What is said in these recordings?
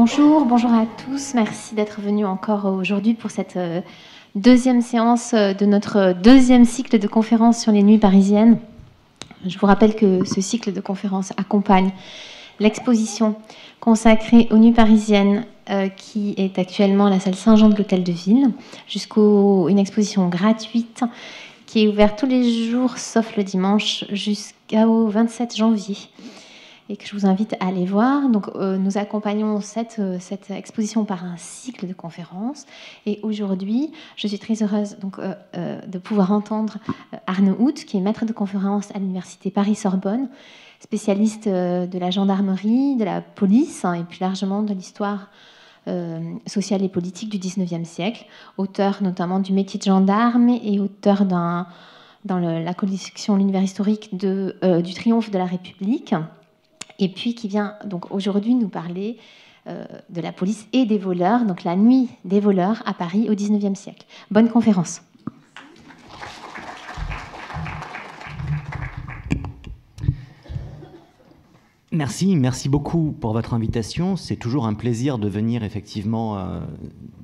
Bonjour, bonjour à tous. Merci d'être venus encore aujourd'hui pour cette euh, deuxième séance euh, de notre euh, deuxième cycle de conférences sur les nuits parisiennes. Je vous rappelle que ce cycle de conférences accompagne l'exposition consacrée aux nuits parisiennes qui est actuellement à la salle Saint-Jean de l'Hôtel de Ville, jusqu'au une exposition gratuite qui est ouverte tous les jours sauf le dimanche jusqu'au 27 janvier et que je vous invite à aller voir. Donc, euh, nous accompagnons euh, cette, exposition par un cycle de conférences. Et aujourd'hui, je suis très heureuse donc, euh, de pouvoir entendre Arnaud Hout, qui est maître de conférence à l'Université Paris-Sorbonne, spécialiste de la gendarmerie, de la police hein, et plus largement de l'histoire sociale et politique du 19e siècle, auteur notamment du métier de gendarme et auteur dans la collection L'univers historique du triomphe de la République, et puis qui vient donc aujourd'hui nous parler euh, de la police et des voleurs, donc la nuit des voleurs à Paris au XIXe siècle. Bonne conférence. Merci, merci beaucoup pour votre invitation. C'est toujours un plaisir de venir effectivement euh,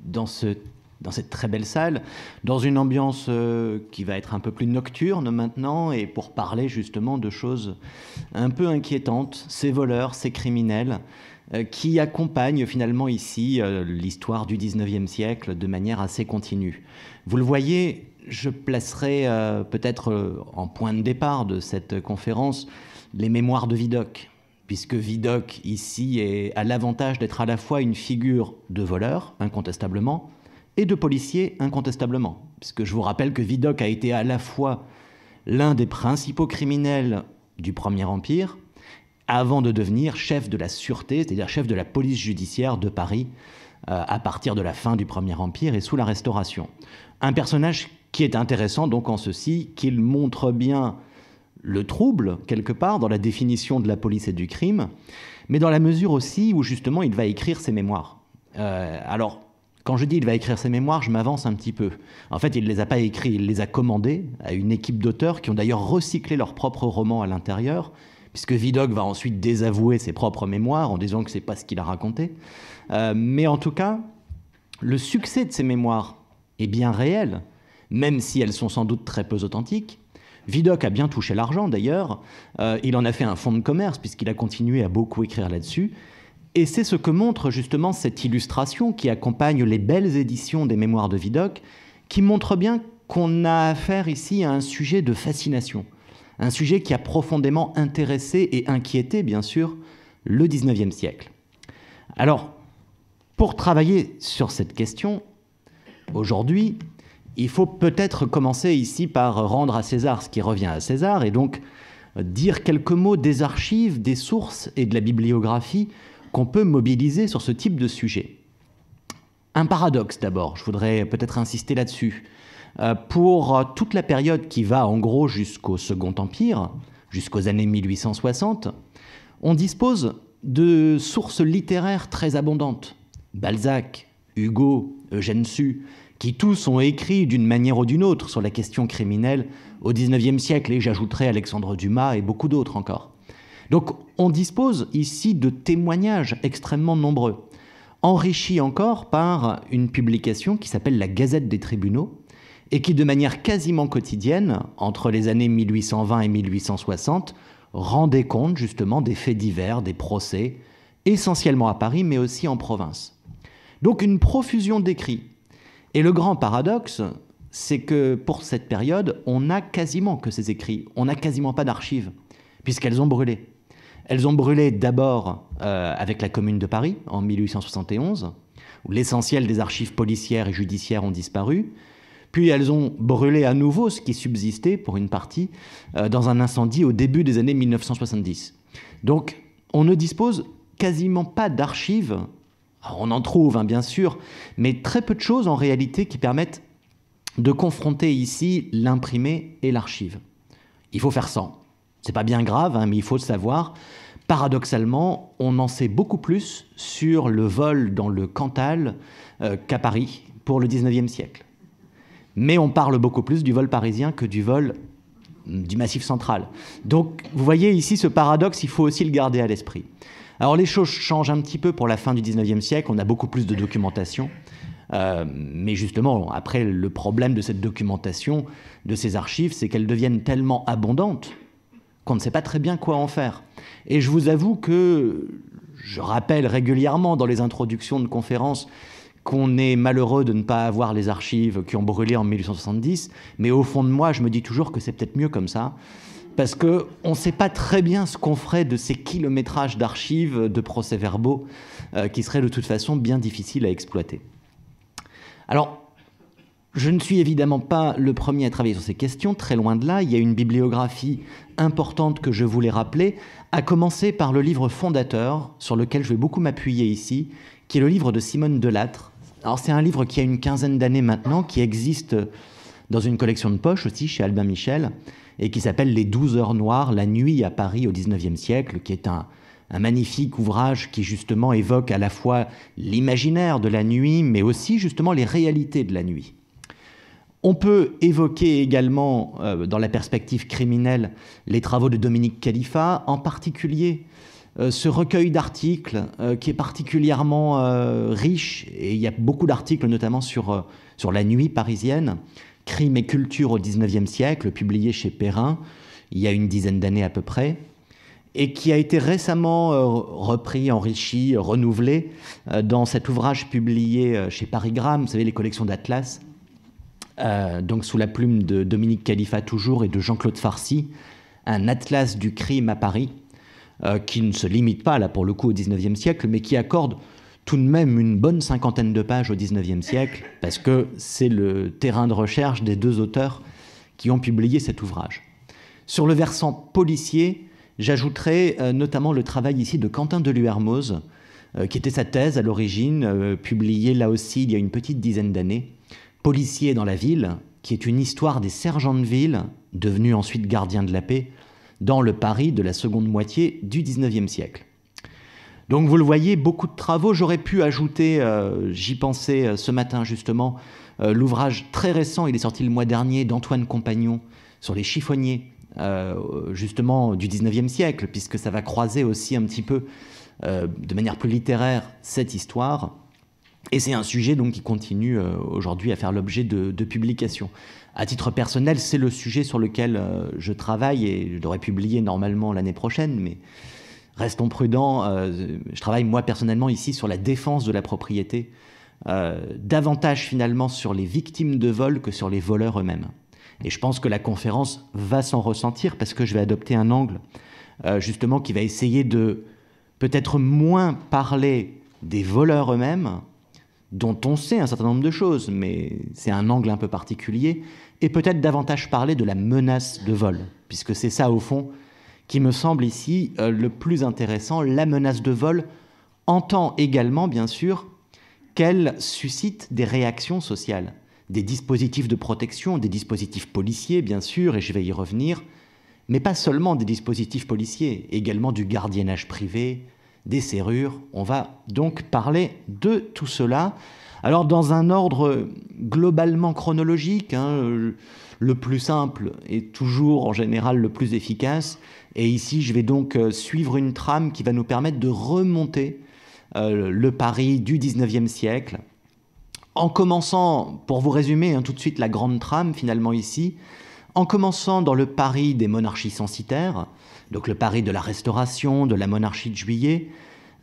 dans ce dans cette très belle salle, dans une ambiance euh, qui va être un peu plus nocturne maintenant, et pour parler justement de choses un peu inquiétantes, ces voleurs, ces criminels, euh, qui accompagnent finalement ici euh, l'histoire du 19e siècle de manière assez continue. Vous le voyez, je placerai peut-être en point de départ de cette conférence les mémoires de Vidocq puisque Vidocq ici a l'avantage d'être à la fois une figure de voleur, incontestablement, et de policiers incontestablement. Puisque je vous rappelle que Vidocq a été à la fois l'un des principaux criminels du Premier Empire, avant de devenir chef de la sûreté, c'est-à-dire chef de la police judiciaire de Paris, euh, à partir de la fin du Premier Empire et sous la Restauration. Un personnage qui est intéressant donc en ceci, qu'il montre bien le trouble, quelque part, dans la définition de la police et du crime, mais dans la mesure aussi où justement il va écrire ses mémoires. Euh, alors, quand je dis il va écrire ses mémoires, je m'avance un petit peu. En fait, il ne les a pas écrits, il les a commandés à une équipe d'auteurs qui ont d'ailleurs recyclé leurs propres romans à l'intérieur, puisque Vidocq va ensuite désavouer ses propres mémoires en disant que ce n'est pas ce qu'il a raconté. Euh, mais en tout cas, le succès de ses mémoires est bien réel, même si elles sont sans doute très peu authentiques. Vidocq a bien touché l'argent d'ailleurs, euh, il en a fait un fonds de commerce puisqu'il a continué à beaucoup écrire là-dessus, et c'est ce que montre justement cette illustration qui accompagne les belles éditions des Mémoires de Vidocq, qui montre bien qu'on a affaire ici à un sujet de fascination, un sujet qui a profondément intéressé et inquiété, bien sûr, le XIXe siècle. Alors, pour travailler sur cette question, aujourd'hui, il faut peut-être commencer ici par rendre à César ce qui revient à César, et donc dire quelques mots des archives, des sources et de la bibliographie qu'on peut mobiliser sur ce type de sujet. Un paradoxe d'abord, je voudrais peut-être insister là-dessus. Euh, pour euh, toute la période qui va en gros jusqu'au Second Empire, jusqu'aux années 1860, on dispose de sources littéraires très abondantes. Balzac, Hugo, Eugène Sue, qui tous ont écrit d'une manière ou d'une autre sur la question criminelle au XIXe siècle, et j'ajouterai Alexandre Dumas et beaucoup d'autres encore. Donc on dispose ici de témoignages extrêmement nombreux, enrichis encore par une publication qui s'appelle la Gazette des tribunaux, et qui de manière quasiment quotidienne, entre les années 1820 et 1860, rendait compte justement des faits divers, des procès, essentiellement à Paris, mais aussi en province. Donc une profusion d'écrits. Et le grand paradoxe, c'est que pour cette période, on n'a quasiment que ces écrits, on n'a quasiment pas d'archives, puisqu'elles ont brûlé. Elles ont brûlé d'abord euh, avec la Commune de Paris en 1871, où l'essentiel des archives policières et judiciaires ont disparu. Puis elles ont brûlé à nouveau ce qui subsistait pour une partie euh, dans un incendie au début des années 1970. Donc on ne dispose quasiment pas d'archives. On en trouve, hein, bien sûr, mais très peu de choses en réalité qui permettent de confronter ici l'imprimé et l'archive. Il faut faire sans. C'est pas bien grave, hein, mais il faut le savoir. Paradoxalement, on en sait beaucoup plus sur le vol dans le Cantal euh, qu'à Paris pour le 19e siècle. Mais on parle beaucoup plus du vol parisien que du vol mm, du Massif central. Donc vous voyez ici ce paradoxe, il faut aussi le garder à l'esprit. Alors les choses changent un petit peu pour la fin du 19e siècle, on a beaucoup plus de documentation. Euh, mais justement, après, le problème de cette documentation, de ces archives, c'est qu'elles deviennent tellement abondantes qu'on ne sait pas très bien quoi en faire. Et je vous avoue que je rappelle régulièrement dans les introductions de conférences qu'on est malheureux de ne pas avoir les archives qui ont brûlé en 1870, mais au fond de moi, je me dis toujours que c'est peut-être mieux comme ça, parce qu'on ne sait pas très bien ce qu'on ferait de ces kilométrages d'archives, de procès-verbaux, euh, qui seraient de toute façon bien difficiles à exploiter. Alors, je ne suis évidemment pas le premier à travailler sur ces questions, très loin de là. Il y a une bibliographie importante que je voulais rappeler, à commencer par le livre fondateur, sur lequel je vais beaucoup m'appuyer ici, qui est le livre de Simone Delattre. Alors c'est un livre qui a une quinzaine d'années maintenant, qui existe dans une collection de poche aussi chez Albin Michel, et qui s'appelle Les douze heures noires, la nuit à Paris au XIXe siècle, qui est un magnifique ouvrage qui justement évoque à la fois l'imaginaire de la nuit, mais aussi justement les réalités de la nuit. On peut évoquer également, euh, dans la perspective criminelle, les travaux de Dominique Khalifa, en particulier euh, ce recueil d'articles euh, qui est particulièrement riche, et il y a beaucoup d'articles notamment sur, sur la nuit parisienne, Crime et culture au XIXe siècle, publié chez Perrin il y a une dizaine d'années à peu près, et qui a été récemment repris, enrichi, renouvelé dans cet ouvrage publié chez Parigramme vous savez, les collections d'Atlas, euh, donc sous la plume de Dominique Khalifa toujours et de Jean-Claude Farcy, un atlas du crime à Paris, euh, qui ne se limite pas là pour le coup au XIXe siècle, mais qui accorde tout de même une bonne cinquantaine de pages au XIXe siècle, parce que c'est le terrain de recherche des deux auteurs qui ont publié cet ouvrage. Sur le versant policier, j'ajouterai euh, notamment le travail ici de Quentin Deluermoz, qui était sa thèse à l'origine, publiée là aussi il y a une petite dizaine d'années, policier dans la ville, qui est une histoire des sergents de ville, devenus ensuite gardiens de la paix, dans le Paris de la seconde moitié du XIXe siècle. Donc vous le voyez, beaucoup de travaux. J'aurais pu ajouter, euh, j'y pensais euh, ce matin justement, euh, l'ouvrage très récent, il est sorti le mois dernier, d'Antoine Compagnon sur les chiffonniers, justement du 19e siècle, puisque ça va croiser aussi un petit peu, de manière plus littéraire, cette histoire. Et c'est un sujet donc qui continue euh, aujourd'hui à faire l'objet de, publications. À titre personnel, c'est le sujet sur lequel euh, je travaille et je devrais publier normalement l'année prochaine, mais restons prudents. Euh, je travaille moi personnellement ici sur la défense de la propriété, davantage finalement sur les victimes de vol que sur les voleurs eux-mêmes. Et je pense que la conférence va s'en ressentir parce que je vais adopter un angle justement qui va essayer de peut-être moins parler des voleurs eux-mêmes dont on sait un certain nombre de choses, mais c'est un angle un peu particulier, et peut-être davantage parler de la menace de vol, puisque c'est ça au fond qui me semble ici euh, le plus intéressant. La menace de vol entend également, bien sûr, qu'elle suscite des réactions sociales, des dispositifs de protection, des dispositifs policiers, bien sûr, et je vais y revenir, mais pas seulement des dispositifs policiers, également du gardiennage privé, des serrures. On va donc parler de tout cela. Alors dans un ordre globalement chronologique, hein, le plus simple est toujours en général le plus efficace. Et ici, je vais donc euh, suivre une trame qui va nous permettre de remonter euh, le Paris du 19e siècle. En commençant, pour vous résumer hein, tout de suite la grande trame finalement ici, en commençant dans le Paris des monarchies censitaires, donc le Paris de la Restauration, de la monarchie de juillet,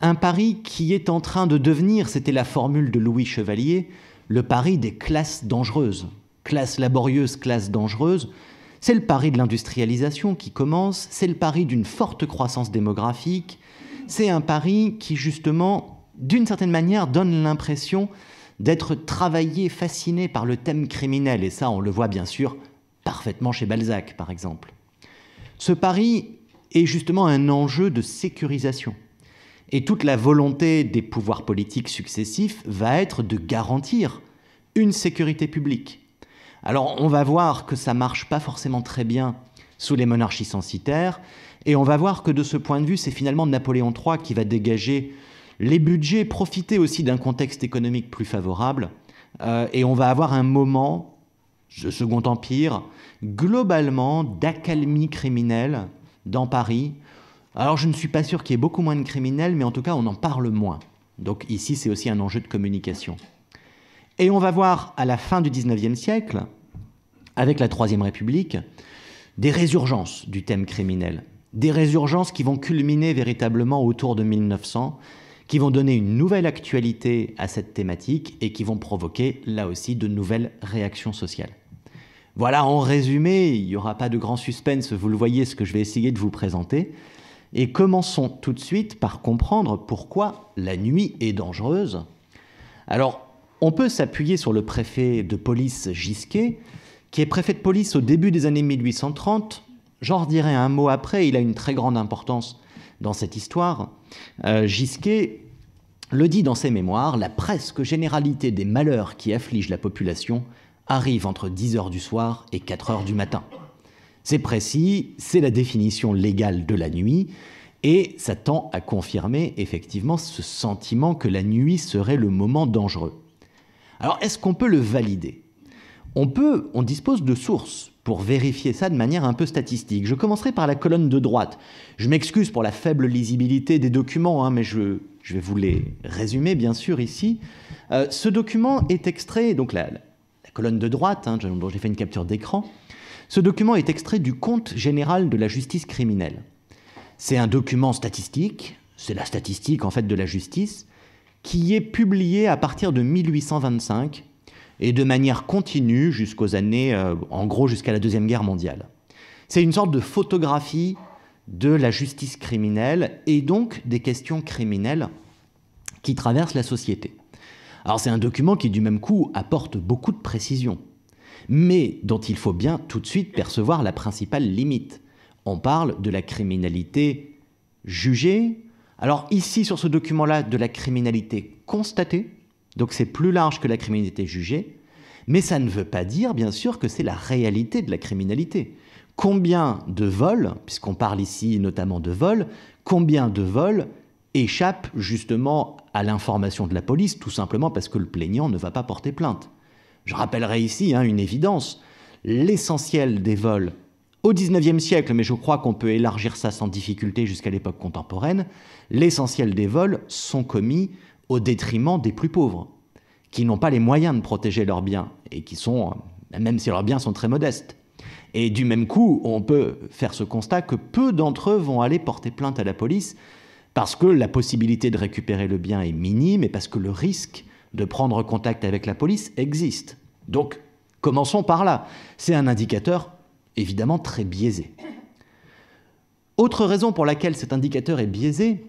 un Paris qui est en train de devenir, c'était la formule de Louis Chevalier, le Paris des classes dangereuses, classes laborieuses, classes dangereuses. C'est le Paris de l'industrialisation qui commence, c'est le Paris d'une forte croissance démographique, c'est un Paris qui justement, d'une certaine manière, donne l'impression d'être travaillé, fasciné par le thème criminel, et ça on le voit bien sûr parfaitement chez Balzac par exemple. Ce Paris est justement un enjeu de sécurisation. Et toute la volonté des pouvoirs politiques successifs va être de garantir une sécurité publique. Alors on va voir que ça marche pas forcément très bien sous les monarchies censitaires, et on va voir que de ce point de vue, c'est finalement Napoléon III qui va dégager les budgets, profiter aussi d'un contexte économique plus favorable, euh, et on va avoir un moment, Second Empire, globalement d'accalmie criminelle dans Paris. Alors je ne suis pas sûr qu'il y ait beaucoup moins de criminels, mais en tout cas on en parle moins. Donc ici c'est aussi un enjeu de communication. Et on va voir à la fin du 19e siècle, avec la Troisième République, des résurgences du thème criminel. Des résurgences qui vont culminer véritablement autour de 1900, qui vont donner une nouvelle actualité à cette thématique et qui vont provoquer là aussi de nouvelles réactions sociales. Voilà, en résumé, il n'y aura pas de grand suspense, vous le voyez ce que je vais essayer de vous présenter. Et commençons tout de suite par comprendre pourquoi la nuit est dangereuse. Alors, on peut s'appuyer sur le préfet de police Gisquet, qui est préfet de police au début des années 1830. J'en redirai un mot après, il a une très grande importance dans cette histoire. Euh, Gisquet le dit dans ses mémoires, la presque généralité des malheurs qui affligent la population arrive entre 10h du soir et 4h du matin. C'est précis, c'est la définition légale de la nuit, et ça tend à confirmer effectivement ce sentiment que la nuit serait le moment dangereux. Alors est-ce qu'on peut le valider On peut, on dispose de sources pour vérifier ça de manière un peu statistique. Je commencerai par la colonne de droite. Je m'excuse pour la faible lisibilité des documents, hein, mais je, vais vous les résumer bien sûr ici. Euh, ce document est extrait, donc la, colonne de droite, hein, dont j'ai fait une capture d'écran. Ce document est extrait du Compte général de la justice criminelle. C'est un document statistique, c'est la statistique en fait de la justice, qui est publié à partir de 1825 et de manière continue jusqu'aux années, euh, en gros jusqu'à la Deuxième Guerre mondiale. C'est une sorte de photographie de la justice criminelle et donc des questions criminelles qui traversent la société. Alors c'est un document qui du même coup apporte beaucoup de précisions, mais dont il faut bien tout de suite percevoir la principale limite. On parle de la criminalité jugée, alors ici sur ce document-là de la criminalité constatée, donc c'est plus large que la criminalité jugée, mais ça ne veut pas dire bien sûr que c'est la réalité de la criminalité. Combien de vols, puisqu'on parle ici notamment de vols, combien de vols échappe justement à l'information de la police, tout simplement parce que le plaignant ne va pas porter plainte. Je rappellerai ici hein, une évidence. L'essentiel des vols au 19e siècle, mais je crois qu'on peut élargir ça sans difficulté jusqu'à l'époque contemporaine, l'essentiel des vols sont commis au détriment des plus pauvres, qui n'ont pas les moyens de protéger leurs biens, et qui sont, euh, même si leurs biens sont très modestes. Et du même coup, on peut faire ce constat que peu d'entre eux vont aller porter plainte à la police, parce que la possibilité de récupérer le bien est minime et parce que le risque de prendre contact avec la police existe. Donc, commençons par là. C'est un indicateur évidemment très biaisé. Autre raison pour laquelle cet indicateur est biaisé,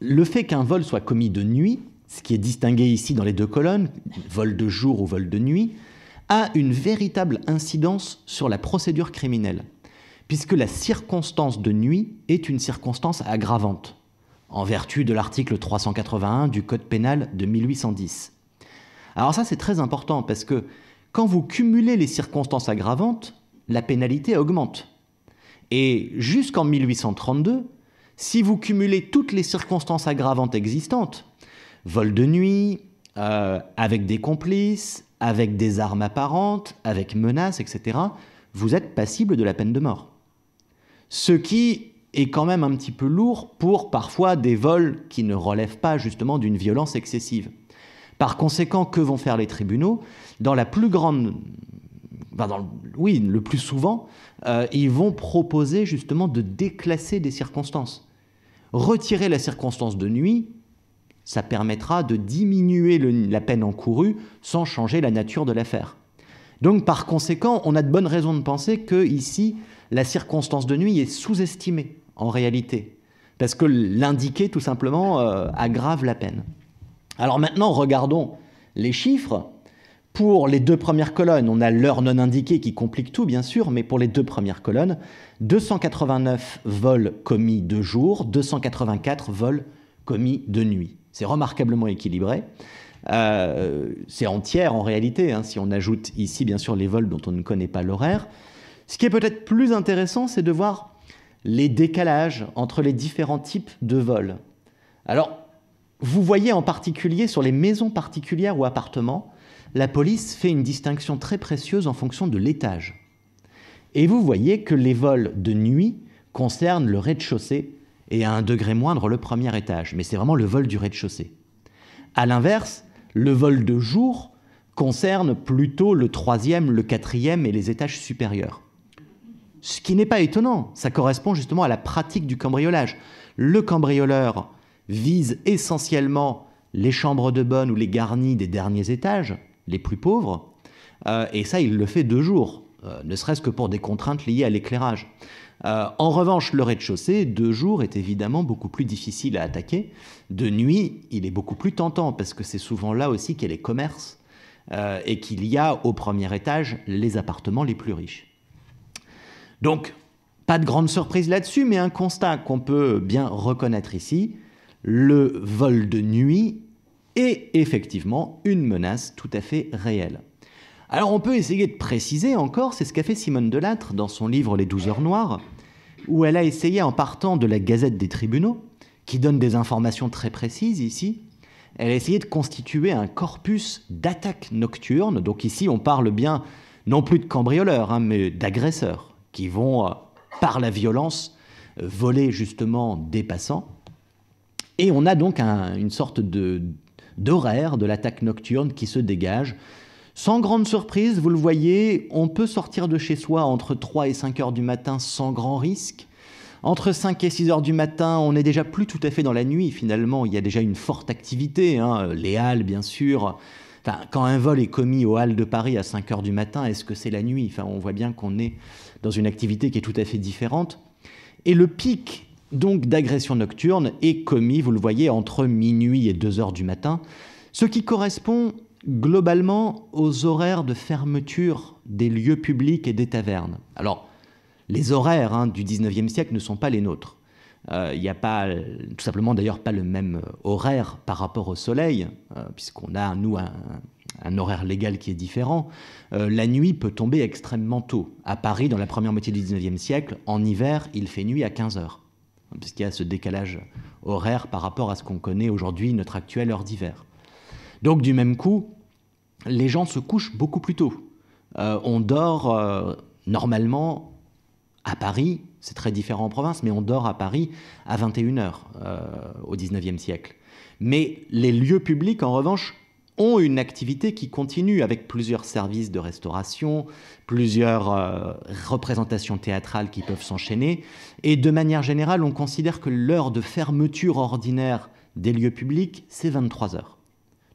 le fait qu'un vol soit commis de nuit, ce qui est distingué ici dans les deux colonnes, vol de jour ou vol de nuit, a une véritable incidence sur la procédure criminelle puisque la circonstance de nuit est une circonstance aggravante, en vertu de l'article 381 du Code pénal de 1810. Alors ça c'est très important, parce que quand vous cumulez les circonstances aggravantes, la pénalité augmente. Et jusqu'en 1832, si vous cumulez toutes les circonstances aggravantes existantes, vol de nuit, euh, avec des complices, avec des armes apparentes, avec menaces, etc., vous êtes passible de la peine de mort ce qui est quand même un petit peu lourd pour parfois des vols qui ne relèvent pas justement d'une violence excessive. Par conséquent, que vont faire les tribunaux Dans la plus grande... oui, le plus souvent, euh, ils vont proposer justement de déclasser des circonstances. Retirer la circonstance de nuit, ça permettra de diminuer la peine encourue sans changer la nature de l'affaire. Donc par conséquent, on a de bonnes raisons de penser que ici, la circonstance de nuit est sous-estimée en réalité, parce que l'indiquer tout simplement euh, aggrave la peine. Alors maintenant, regardons les chiffres. Pour les deux premières colonnes, on a l'heure non indiquée qui complique tout, bien sûr, mais pour les deux premières colonnes, 289 vols commis de jour, 284 vols commis de nuit. C'est remarquablement équilibré. Euh, c'est entière en réalité, hein, si on ajoute ici bien sûr les vols dont on ne connaît pas l'horaire. Ce qui est peut-être plus intéressant, c'est de voir les décalages entre les différents types de vols. Alors, vous voyez en particulier sur les maisons particulières ou appartements, la police fait une distinction très précieuse en fonction de l'étage. Et vous voyez que les vols de nuit concernent le rez-de-chaussée et à un degré moindre le premier étage, mais c'est vraiment le vol du rez-de-chaussée. A l'inverse, le vol de jour concerne plutôt le troisième, le quatrième et les étages supérieurs. Ce qui n'est pas étonnant, ça correspond justement à la pratique du cambriolage. Le cambrioleur vise essentiellement les chambres de bonne ou les garnis des derniers étages, les plus pauvres, euh, et ça il le fait deux jours, euh, ne serait-ce que pour des contraintes liées à l'éclairage. Euh, en revanche, le rez-de-chaussée, deux jours, est évidemment beaucoup plus difficile à attaquer. De nuit, il est beaucoup plus tentant, parce que c'est souvent là aussi qu'il y a les commerces, et qu'il y a au premier étage les appartements les plus riches. Donc, pas de grande surprise là-dessus, mais un constat qu'on peut bien reconnaître ici, le vol de nuit est effectivement une menace tout à fait réelle. Alors on peut essayer de préciser encore, c'est ce qu'a fait Simone Delattre dans son livre Les douze heures noires, où elle a essayé en partant de la Gazette des tribunaux, qui donne des informations très précises ici, elle a essayé de constituer un corpus d'attaques nocturnes, donc ici on parle bien non plus de cambrioleurs, hein, mais d'agresseurs qui vont, euh, par la violence, euh, voler justement des passants. Et on a donc une sorte d'horaire de, l'attaque nocturne qui se dégage. Sans grande surprise, vous le voyez, on peut sortir de chez soi entre 3 et 5 heures du matin sans grand risque. Entre 5 et 6 heures du matin, on n'est déjà plus tout à fait dans la nuit finalement, il y a déjà une forte activité, hein. les halles bien sûr. quand un vol est commis aux halles de Paris à 5 heures du matin, est-ce que c'est la nuit On voit bien qu'on est dans une activité qui est tout à fait différente. Et le pic donc d'agression nocturne est commis, vous le voyez, entre minuit et 2 heures du matin, ce qui correspond globalement aux horaires de fermeture des lieux publics et des tavernes. Alors, les horaires hein, du 19e siècle ne sont pas les nôtres. Euh, il n'y a pas, tout simplement d'ailleurs, pas le même horaire par rapport au soleil, euh, puisqu'on a, nous, un, un horaire légal qui est différent, euh, la nuit peut tomber extrêmement tôt. À Paris, dans la première moitié du 19e siècle, en hiver, il fait nuit à 15 heures, puisqu'il y a ce décalage horaire par rapport à ce qu'on connaît aujourd'hui, notre actuelle heure d'hiver. Donc du même coup, les gens se couchent beaucoup plus tôt. Euh, on dort euh, normalement à Paris, c'est très différent en province, mais on dort à Paris à 21h au 19e siècle. Mais les lieux publics, en revanche, ont une activité qui continue avec plusieurs services de restauration, plusieurs euh, représentations théâtrales qui peuvent s'enchaîner. Et de manière générale, on considère que l'heure de fermeture ordinaire des lieux publics, c'est 23 heures.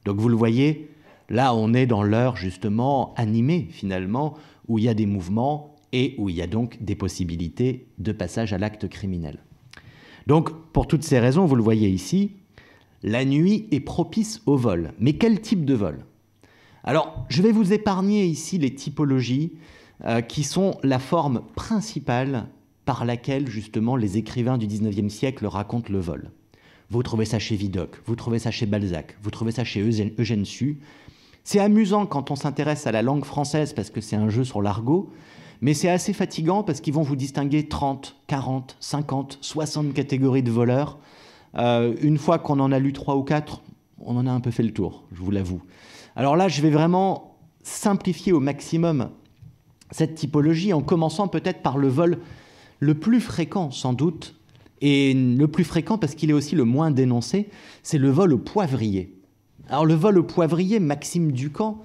Donc vous le voyez, là on est dans l'heure justement animée finalement, où il y a des mouvements et où il y a donc des possibilités de passage à l'acte criminel. Donc pour toutes ces raisons, vous le voyez ici, la nuit est propice au vol. Mais quel type de vol Alors, je vais vous épargner ici les typologies euh, qui sont la forme principale par laquelle justement les écrivains du 19e siècle racontent le vol. Vous trouvez ça chez Vidocq, vous trouvez ça chez Balzac, vous trouvez ça chez Eugène, Sue. C'est amusant quand on s'intéresse à la langue française parce que c'est un jeu sur l'argot, mais c'est assez fatigant parce qu'ils vont vous distinguer 30, 40, 50, 60 catégories de voleurs euh, une fois qu'on en a lu trois ou quatre, on en a un peu fait le tour, je vous l'avoue. Alors là, je vais vraiment simplifier au maximum cette typologie en commençant peut-être par le vol le plus fréquent sans doute, et le plus fréquent parce qu'il est aussi le moins dénoncé, c'est le vol au poivrier. Alors le vol au poivrier, Maxime Ducamp,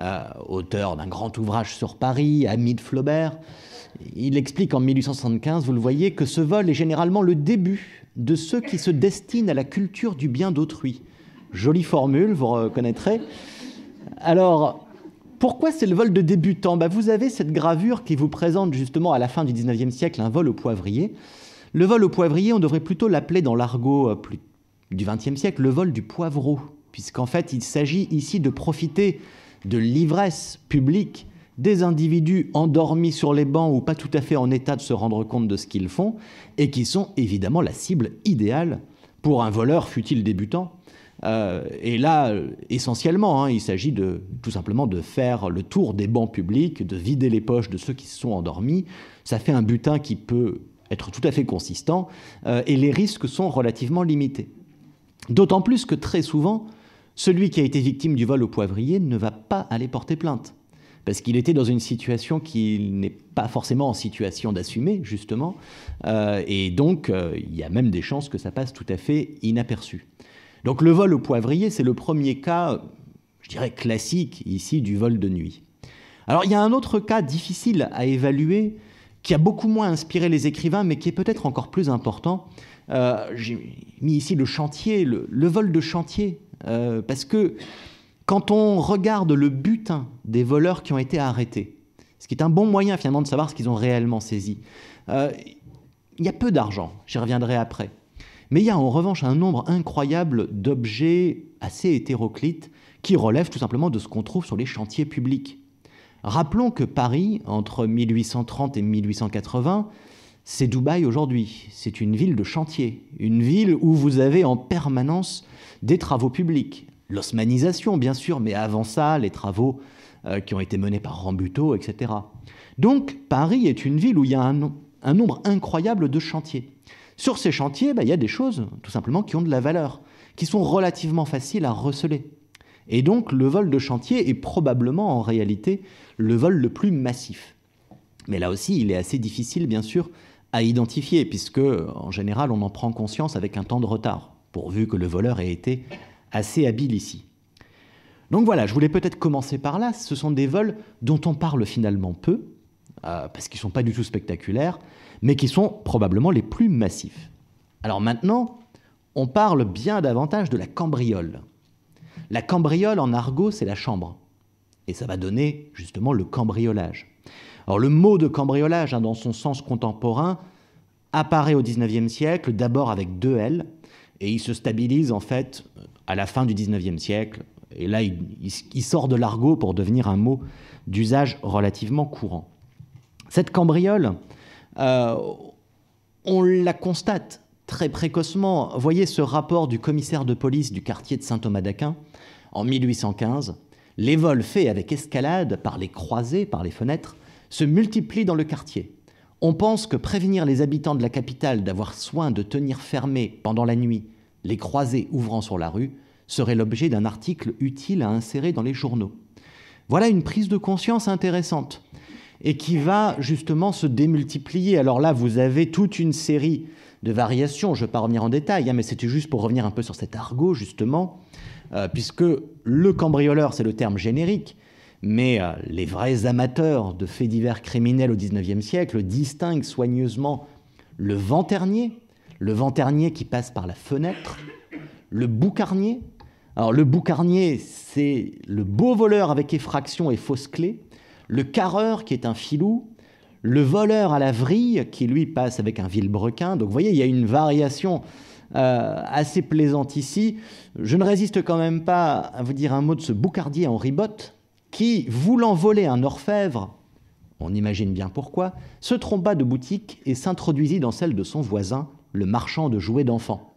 euh, auteur d'un grand ouvrage sur Paris, ami de Flaubert, il explique en 1875, vous le voyez, que ce vol est généralement le début de ceux qui se destinent à la culture du bien d'autrui. Jolie formule, vous reconnaîtrez. Alors, pourquoi c'est le vol de débutant bah, Vous avez cette gravure qui vous présente justement à la fin du 19e siècle un vol au poivrier. Le vol au poivrier, on devrait plutôt l'appeler dans l'argot euh, du 20e siècle le vol du poivreau, puisqu'en fait il s'agit ici de profiter de l'ivresse publique des individus endormis sur les bancs ou pas tout à fait en état de se rendre compte de ce qu'ils font, et qui sont évidemment la cible idéale pour un voleur, fût il débutant. Euh, et là, essentiellement, hein, il s'agit de, tout simplement de faire le tour des bancs publics, de vider les poches de ceux qui se sont endormis. Ça fait un butin qui peut être tout à fait consistant, euh, et les risques sont relativement limités. D'autant plus que très souvent, celui qui a été victime du vol au poivrier ne va pas aller porter plainte parce qu'il était dans une situation qu'il n'est pas forcément en situation d'assumer, justement. Euh, et donc, euh, il y a même des chances que ça passe tout à fait inaperçu. Donc, le vol au poivrier, c'est le premier cas, je dirais, classique ici du vol de nuit. Alors, il y a un autre cas difficile à évaluer, qui a beaucoup moins inspiré les écrivains, mais qui est peut-être encore plus important. Euh, j'ai mis ici le chantier, le vol de chantier, parce que quand on regarde le butin des voleurs qui ont été arrêtés, ce qui est un bon moyen finalement de savoir ce qu'ils ont réellement saisi, euh, il y a peu d'argent, j'y reviendrai après. Mais il y a en revanche un nombre incroyable d'objets assez hétéroclites qui relèvent tout simplement de ce qu'on trouve sur les chantiers publics. Rappelons que Paris, entre 1830 et 1880, c'est Dubaï aujourd'hui. C'est une ville de chantier, une ville où vous avez en permanence des travaux publics, l'osmanisation bien sûr, mais avant ça, les travaux euh, qui ont été menés par Rambuteau, etc. Donc Paris est une ville où il y a un, nombre incroyable de chantiers. Sur ces chantiers, bah, il y a des choses, tout simplement, qui ont de la valeur, qui sont relativement faciles à receler. Et donc le vol de chantier est probablement en réalité le vol le plus massif. Mais là aussi, il est assez difficile, bien sûr, à identifier, puisque en général, on en prend conscience avec un temps de retard, pourvu que le voleur ait été assez habile ici. Donc voilà, je voulais peut-être commencer par là. Ce sont des vols dont on parle finalement peu, euh, parce qu'ils ne sont pas du tout spectaculaires, mais qui sont probablement les plus massifs. Alors maintenant, on parle bien davantage de la cambriole. La cambriole en argot, c'est la chambre. Et ça va donner justement le cambriolage. Alors le mot de cambriolage, hein, dans son sens contemporain, apparaît au XIXe siècle, d'abord avec deux L, et il se stabilise en fait à la fin du 19e siècle. Et là, il, sort de l'argot pour devenir un mot d'usage relativement courant. Cette cambriole, euh, on la constate très précocement. Voyez ce rapport du commissaire de police du quartier de Saint-Thomas d'Aquin en 1815. Les vols faits avec escalade par les croisées, par les fenêtres, se multiplient dans le quartier. On pense que prévenir les habitants de la capitale d'avoir soin de tenir fermé pendant la nuit les croisés ouvrant sur la rue seraient l'objet d'un article utile à insérer dans les journaux. Voilà une prise de conscience intéressante et qui va justement se démultiplier. Alors là, vous avez toute une série de variations, je ne vais pas revenir en détail, hein, mais c'était juste pour revenir un peu sur cet argot, justement, euh, puisque le cambrioleur, c'est le terme générique, mais euh, les vrais amateurs de faits divers criminels au XIXe siècle distinguent soigneusement le venternier, le venternier qui passe par la fenêtre, le boucarnier. Alors le boucarnier, c'est le beau voleur avec effraction et fausse clé, le carreur qui est un filou, le voleur à la vrille qui lui passe avec un brequin. Donc vous voyez, il y a une variation euh, assez plaisante ici. Je ne résiste quand même pas à vous dire un mot de ce boucardier en ribotte qui, voulant voler un orfèvre, on imagine bien pourquoi, se trompa de boutique et s'introduisit dans celle de son voisin, le marchand de jouets d'enfants.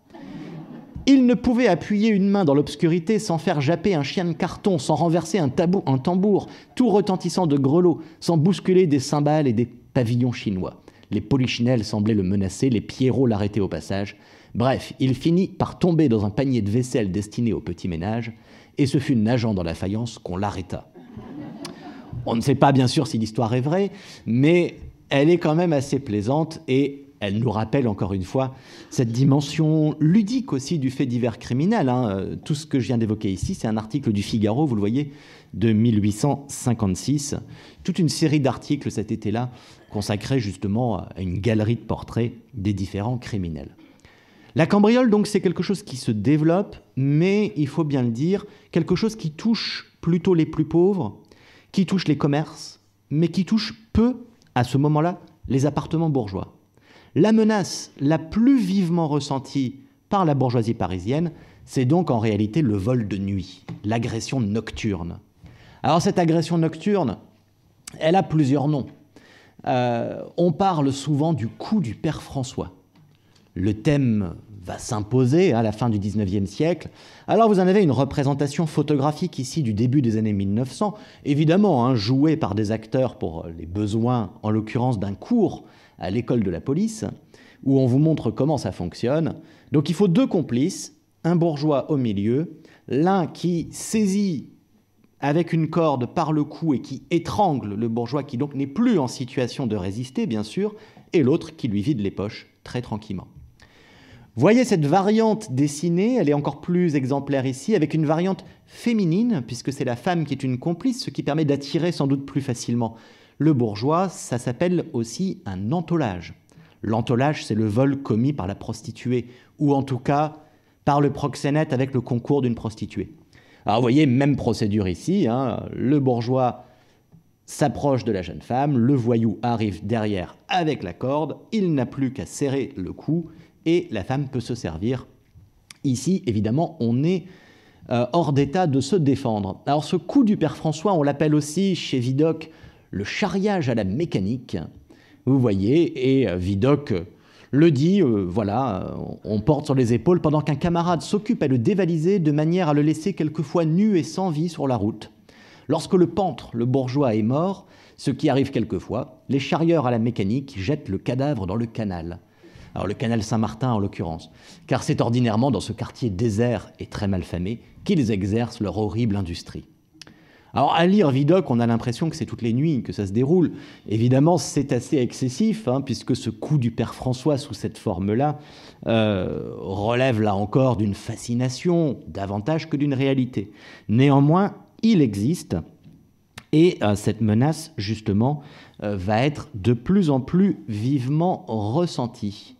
Il ne pouvait appuyer une main dans l'obscurité sans faire japper un chien de carton, sans renverser un, tabou, tambour, tout retentissant de grelots, sans bousculer des cymbales et des pavillons chinois. Les polichinelles semblaient le menacer, les pierrots l'arrêtaient au passage. Bref, il finit par tomber dans un panier de vaisselle destiné au petit ménage, et ce fut nageant dans la faïence qu'on l'arrêta. On ne sait pas bien sûr si l'histoire est vraie, mais elle est quand même assez plaisante et elle nous rappelle encore une fois cette dimension ludique aussi du fait divers criminel. Hein. Tout ce que je viens d'évoquer ici, c'est un article du Figaro, vous le voyez, de 1856. Toute une série d'articles cet été-là consacrés justement à une galerie de portraits des différents criminels. La cambriole, donc, c'est quelque chose qui se développe, mais il faut bien le dire, quelque chose qui touche plutôt les plus pauvres, qui touche les commerces, mais qui touche peu, à ce moment-là, les appartements bourgeois. La menace la plus vivement ressentie par la bourgeoisie parisienne, c'est donc en réalité le vol de nuit, l'agression nocturne. Alors cette agression nocturne, elle a plusieurs noms. Euh, on parle souvent du coup du père François. Le thème va s'imposer à la fin du 19e siècle. Alors vous en avez une représentation photographique ici du début des années 1900, évidemment hein, jouée par des acteurs pour les besoins, en l'occurrence, d'un cours à l'école de la police, où on vous montre comment ça fonctionne. Donc il faut deux complices, un bourgeois au milieu, l'un qui saisit avec une corde par le cou et qui étrangle le bourgeois qui donc n'est plus en situation de résister, bien sûr, et l'autre qui lui vide les poches très tranquillement. Voyez cette variante dessinée, elle est encore plus exemplaire ici, avec une variante féminine, puisque c'est la femme qui est une complice, ce qui permet d'attirer sans doute plus facilement le bourgeois, ça s'appelle aussi un entolage. L'entolage, c'est le vol commis par la prostituée, ou en tout cas par le proxénète avec le concours d'une prostituée. Alors vous voyez, même procédure ici, hein. le bourgeois s'approche de la jeune femme, le voyou arrive derrière avec la corde, il n'a plus qu'à serrer le cou et la femme peut se servir. Ici, évidemment, on est euh, hors d'état de se défendre. Alors ce coup du père François, on l'appelle aussi chez Vidocq le charriage à la mécanique, vous voyez, et euh, Vidocq le dit, euh, voilà, euh, on porte sur les épaules pendant qu'un camarade s'occupe à le dévaliser de manière à le laisser quelquefois nu et sans vie sur la route. Lorsque le pantre, le bourgeois, est mort, ce qui arrive quelquefois, les charrieurs à la mécanique jettent le cadavre dans le canal. Alors le canal Saint-Martin en l'occurrence, car c'est ordinairement dans ce quartier désert et très mal famé qu'ils exercent leur horrible industrie. Alors à lire Vidocq, on a l'impression que c'est toutes les nuits que ça se déroule. Évidemment, c'est assez excessif, hein, puisque ce coup du Père François sous cette forme-là euh, relève là encore d'une fascination davantage que d'une réalité. Néanmoins, il existe, et euh, cette menace, justement, euh, va être de plus en plus vivement ressentie.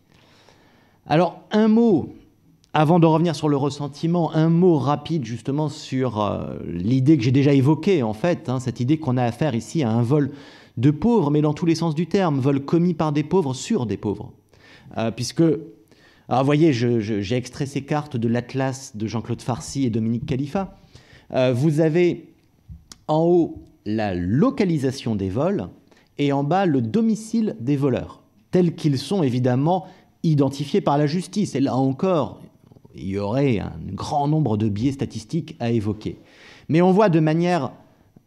Alors un mot avant de revenir sur le ressentiment, un mot rapide justement sur euh, l'idée que j'ai déjà évoquée en fait, hein, cette idée qu'on a affaire ici à un vol de pauvres, mais dans tous les sens du terme, vol commis par des pauvres sur des pauvres. Euh, puisque, ah, vous voyez, j'ai extrait ces cartes de l'Atlas de Jean-Claude Farcy et Dominique Khalifa. Euh, vous avez en haut la localisation des vols et en bas le domicile des voleurs, tels qu'ils sont évidemment identifiés par la justice. Et là encore, il y aurait un grand nombre de biais statistiques à évoquer. Mais on voit de manière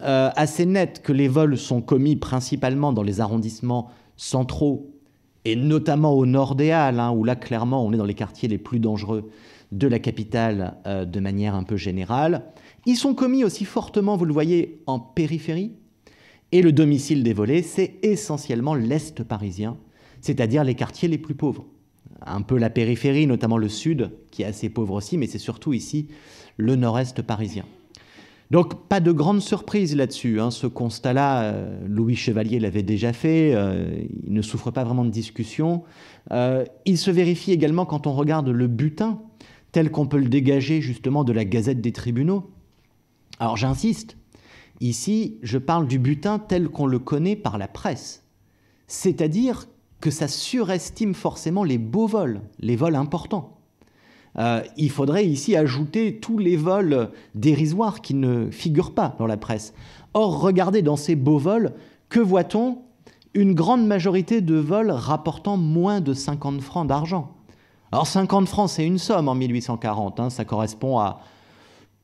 euh, assez nette que les vols sont commis principalement dans les arrondissements centraux et notamment au nord des Halles, hein, où là clairement on est dans les quartiers les plus dangereux de la capitale euh, de manière un peu générale. Ils sont commis aussi fortement, vous le voyez, en périphérie. Et le domicile des volés, c'est essentiellement l'Est parisien, c'est-à-dire les quartiers les plus pauvres un peu la périphérie, notamment le sud, qui est assez pauvre aussi, mais c'est surtout ici le nord-est parisien. Donc pas de grande surprise là-dessus. Hein. Ce constat-là, euh, Louis Chevalier l'avait déjà fait, euh, il ne souffre pas vraiment de discussion. Euh, il se vérifie également quand on regarde le butin tel qu'on peut le dégager justement de la Gazette des tribunaux. Alors j'insiste, ici je parle du butin tel qu'on le connaît par la presse. C'est-à-dire que ça surestime forcément les beaux vols, les vols importants. Euh, il faudrait ici ajouter tous les vols dérisoires qui ne figurent pas dans la presse. Or, regardez dans ces beaux vols, que voit-on Une grande majorité de vols rapportant moins de 50 francs d'argent. Alors 50 francs, c'est une somme en 1840, hein, ça correspond à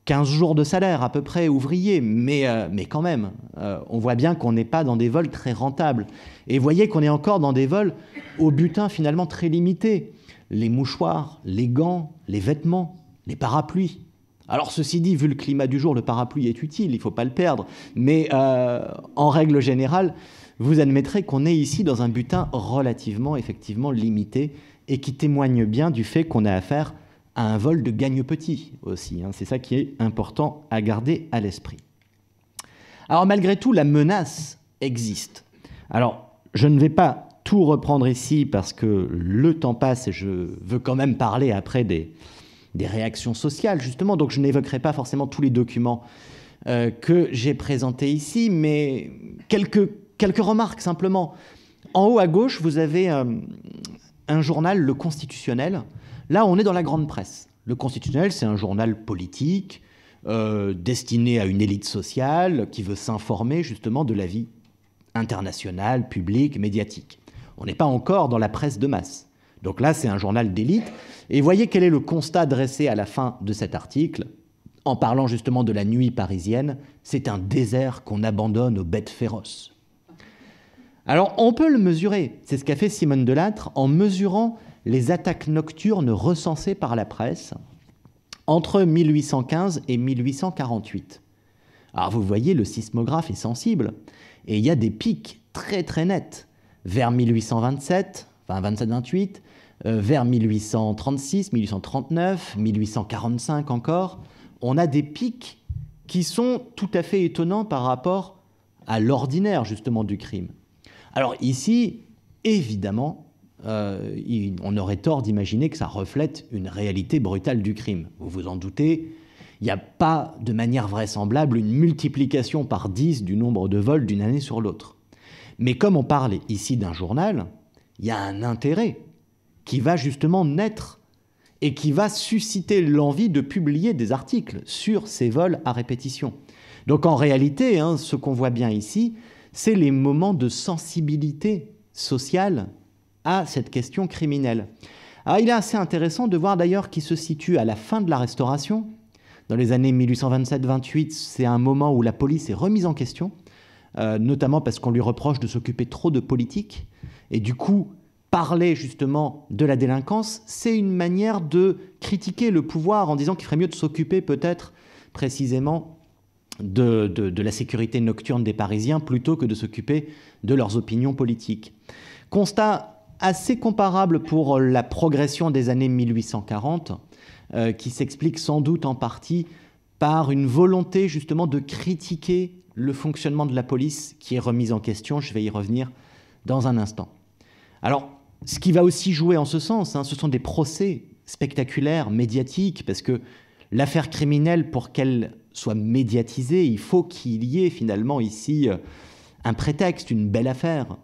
15 jours de salaire à peu près ouvrier, mais, euh, mais quand même, euh, on voit bien qu'on n'est pas dans des vols très rentables. Et voyez qu'on est encore dans des vols au butin finalement très limité. Les mouchoirs, les gants, les vêtements, les parapluies. Alors ceci dit, vu le climat du jour, le parapluie est utile, il ne faut pas le perdre. Mais euh, en règle générale, vous admettrez qu'on est ici dans un butin relativement effectivement limité et qui témoigne bien du fait qu'on a affaire à à un vol de gagne-petit aussi. Hein. C'est ça qui est important à garder à l'esprit. Alors malgré tout, la menace existe. Alors je ne vais pas tout reprendre ici parce que le temps passe et je veux quand même parler après des, réactions sociales, justement. Donc je n'évoquerai pas forcément tous les documents euh, que j'ai présentés ici, mais quelques, remarques simplement. En haut à gauche, vous avez euh, un journal, Le Constitutionnel, Là, on est dans la grande presse. Le Constitutionnel, c'est un journal politique euh, destiné à une élite sociale qui veut s'informer justement de la vie internationale, publique, médiatique. On n'est pas encore dans la presse de masse. Donc là, c'est un journal d'élite. Et voyez quel est le constat dressé à la fin de cet article. En parlant justement de la nuit parisienne, c'est un désert qu'on abandonne aux bêtes féroces. Alors on peut le mesurer. C'est ce qu'a fait Simone Delattre en mesurant les attaques nocturnes recensées par la presse entre 1815 et 1848. Alors vous voyez, le sismographe est sensible, et il y a des pics très très nets vers 1827, enfin 27-28, euh, vers 1836, 1839, 1845 encore. On a des pics qui sont tout à fait étonnants par rapport à l'ordinaire justement du crime. Alors ici, évidemment, euh, on aurait tort d'imaginer que ça reflète une réalité brutale du crime. Vous vous en doutez, il n'y a pas de manière vraisemblable une multiplication par 10 du nombre de vols d'une année sur l'autre. Mais comme on parle ici d'un journal, il y a un intérêt qui va justement naître et qui va susciter l'envie de publier des articles sur ces vols à répétition. Donc en réalité, hein, ce qu'on voit bien ici, c'est les moments de sensibilité sociale à cette question criminelle. Ah, il est assez intéressant de voir d'ailleurs qu'il se situe à la fin de la Restauration. Dans les années 1827-28, c'est un moment où la police est remise en question, euh, notamment parce qu'on lui reproche de s'occuper trop de politique. Et du coup, parler justement de la délinquance, c'est une manière de critiquer le pouvoir en disant qu'il ferait mieux de s'occuper peut-être précisément de, de, la sécurité nocturne des Parisiens plutôt que de s'occuper de leurs opinions politiques. Constat assez comparable pour la progression des années 1840, euh, qui s'explique sans doute en partie par une volonté justement de critiquer le fonctionnement de la police qui est remise en question. Je vais y revenir dans un instant. Alors, ce qui va aussi jouer en ce sens, hein, ce sont des procès spectaculaires, médiatiques, parce que l'affaire criminelle, pour qu'elle soit médiatisée, il faut qu'il y ait finalement ici euh, un prétexte, une belle affaire,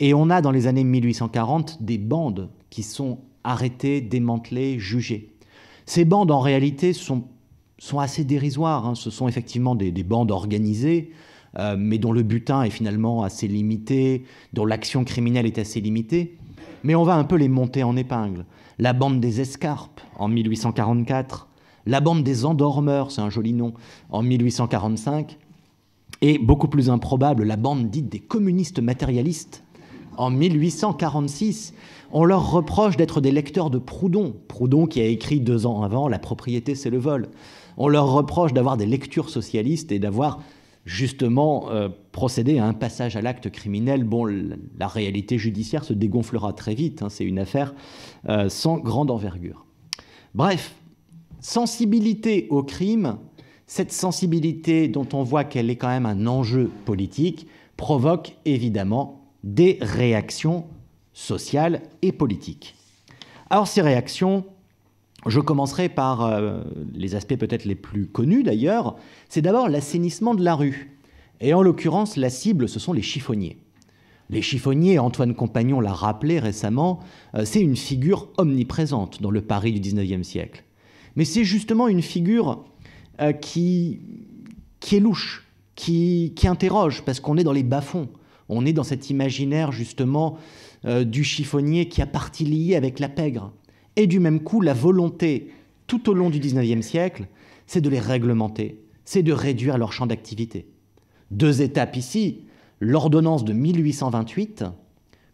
et on a dans les années 1840 des bandes qui sont arrêtées, démantelées, jugées. Ces bandes, en réalité, sont, sont assez dérisoires. Hein. Ce sont effectivement des, bandes organisées, euh, mais dont le butin est finalement assez limité, dont l'action criminelle est assez limitée. Mais on va un peu les monter en épingle. La bande des escarpes, en 1844. La bande des endormeurs, c'est un joli nom, en 1845. Et beaucoup plus improbable, la bande dite des communistes matérialistes en 1846. On leur reproche d'être des lecteurs de Proudhon, Proudhon qui a écrit deux ans avant La propriété, c'est le vol. On leur reproche d'avoir des lectures socialistes et d'avoir justement euh, procédé à un passage à l'acte criminel. Bon, la réalité judiciaire se dégonflera très vite, hein, c'est une affaire euh, sans grande envergure. Bref, sensibilité au crime, cette sensibilité dont on voit qu'elle est quand même un enjeu politique, provoque évidemment des réactions sociales et politiques. Alors ces réactions, je commencerai par euh, les aspects peut-être les plus connus d'ailleurs. C'est d'abord l'assainissement de la rue. Et en l'occurrence, la cible, ce sont les chiffonniers. Les chiffonniers, Antoine Compagnon l'a rappelé récemment, euh, c'est une figure omniprésente dans le Paris du 19e siècle. Mais c'est justement une figure euh, qui, est louche, qui, qui interroge, parce qu'on est dans les bas-fonds. On est dans cet imaginaire justement euh, du chiffonnier qui a partie liée avec la pègre. Et du même coup, la volonté tout au long du 19e siècle, c'est de les réglementer, c'est de réduire leur champ d'activité. Deux étapes ici, l'ordonnance de 1828,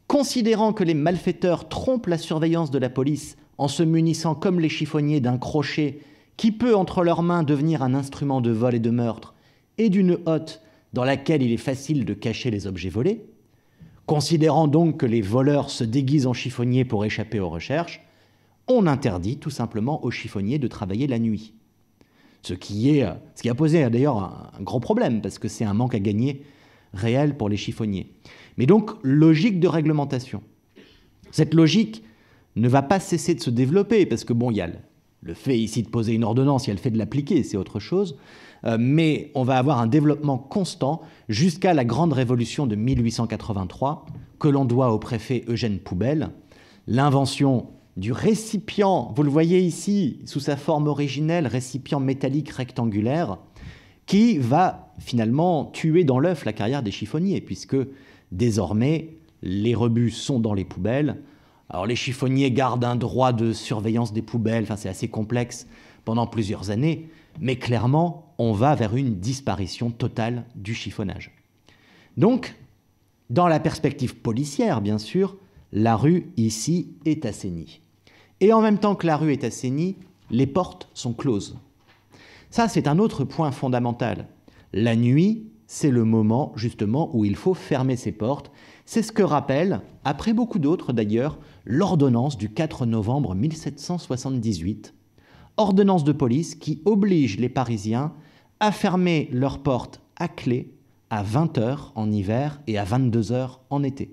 considérant que les malfaiteurs trompent la surveillance de la police en se munissant comme les chiffonniers d'un crochet qui peut entre leurs mains devenir un instrument de vol et de meurtre, et d'une hotte dans laquelle il est facile de cacher les objets volés, considérant donc que les voleurs se déguisent en chiffonniers pour échapper aux recherches, on interdit tout simplement aux chiffonniers de travailler la nuit. Ce qui, est, euh, ce qui a posé d'ailleurs un, gros problème, parce que c'est un manque à gagner réel pour les chiffonniers. Mais donc, logique de réglementation. Cette logique ne va pas cesser de se développer, parce que bon, il y a le fait ici de poser une ordonnance, il y a le fait de l'appliquer, c'est autre chose. Euh, mais on va avoir un développement constant jusqu'à la grande révolution de 1883 que l'on doit au préfet Eugène Poubelle, l'invention du récipient, vous le voyez ici sous sa forme originelle, récipient métallique rectangulaire, qui va finalement tuer dans l'œuf la carrière des chiffonniers, puisque désormais les rebuts sont dans les poubelles. Alors les chiffonniers gardent un droit de surveillance des poubelles, enfin c'est assez complexe pendant plusieurs années, mais clairement, on va vers une disparition totale du chiffonnage. Donc, dans la perspective policière, bien sûr, la rue ici est assainie. Et en même temps que la rue est assainie, les portes sont closes. Ça, c'est un autre point fondamental. La nuit, c'est le moment justement où il faut fermer ses portes. C'est ce que rappelle, après beaucoup d'autres d'ailleurs, l'ordonnance du 4 novembre 1778 ordonnance de police qui oblige les Parisiens à fermer leurs portes à clé à 20h en hiver et à 22h en été.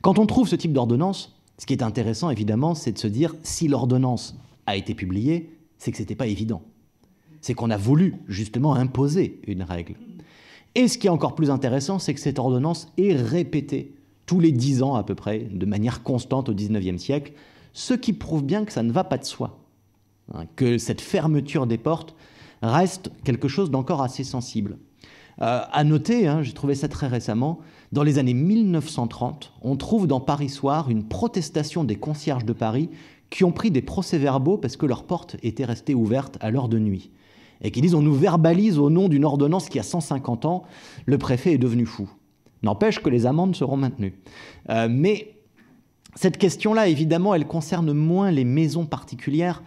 Quand on trouve ce type d'ordonnance, ce qui est intéressant évidemment, c'est de se dire si l'ordonnance a été publiée, c'est que ce n'était pas évident. C'est qu'on a voulu justement imposer une règle. Et ce qui est encore plus intéressant, c'est que cette ordonnance est répétée tous les 10 ans à peu près, de manière constante au 19e siècle, ce qui prouve bien que ça ne va pas de soi. Hein, que cette fermeture des portes reste quelque chose d'encore assez sensible. A euh, à noter, hein, j'ai trouvé ça très récemment, dans les années 1930, on trouve dans Paris Soir une protestation des concierges de Paris qui ont pris des procès-verbaux parce que leurs portes étaient restées ouvertes à l'heure de nuit. Et qui disent on nous verbalise au nom d'une ordonnance qui a 150 ans, le préfet est devenu fou. N'empêche que les amendes seront maintenues. Euh, mais cette question-là, évidemment, elle concerne moins les maisons particulières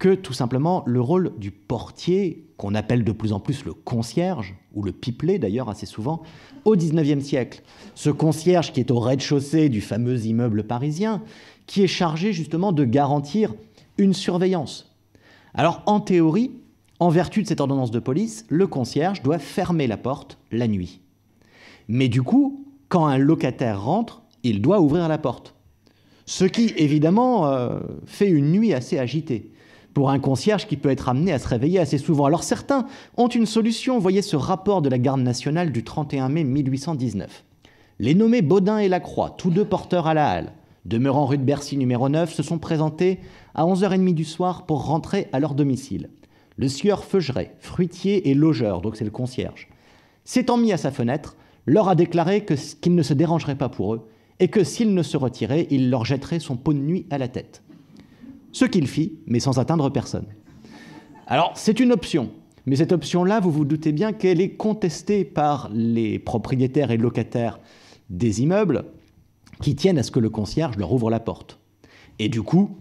que tout simplement le rôle du portier, qu'on appelle de plus en plus le concierge, ou le pipelet d'ailleurs assez souvent, au XIXe siècle. Ce concierge qui est au rez-de-chaussée du fameux immeuble parisien, qui est chargé justement de garantir une surveillance. Alors en théorie, en vertu de cette ordonnance de police, le concierge doit fermer la porte la nuit. Mais du coup, quand un locataire rentre, il doit ouvrir la porte. Ce qui, évidemment, euh, fait une nuit assez agitée pour un concierge qui peut être amené à se réveiller assez souvent. Alors certains ont une solution, voyez ce rapport de la garde nationale du 31 mai 1819. Les nommés Baudin et Lacroix, tous deux porteurs à la halle, demeurant rue de Bercy numéro 9, se sont présentés à 11h30 du soir pour rentrer à leur domicile. Le sieur Feugeret, fruitier et logeur, donc c'est le concierge, s'étant mis à sa fenêtre, leur a déclaré qu'il ne se dérangerait pas pour eux et que s'ils ne se retiraient, il leur jetterait son pot de nuit à la tête ce qu'il fit, mais sans atteindre personne. Alors, c'est une option, mais cette option-là, vous vous doutez bien qu'elle est contestée par les propriétaires et locataires des immeubles qui tiennent à ce que le concierge leur ouvre la porte. Et du coup,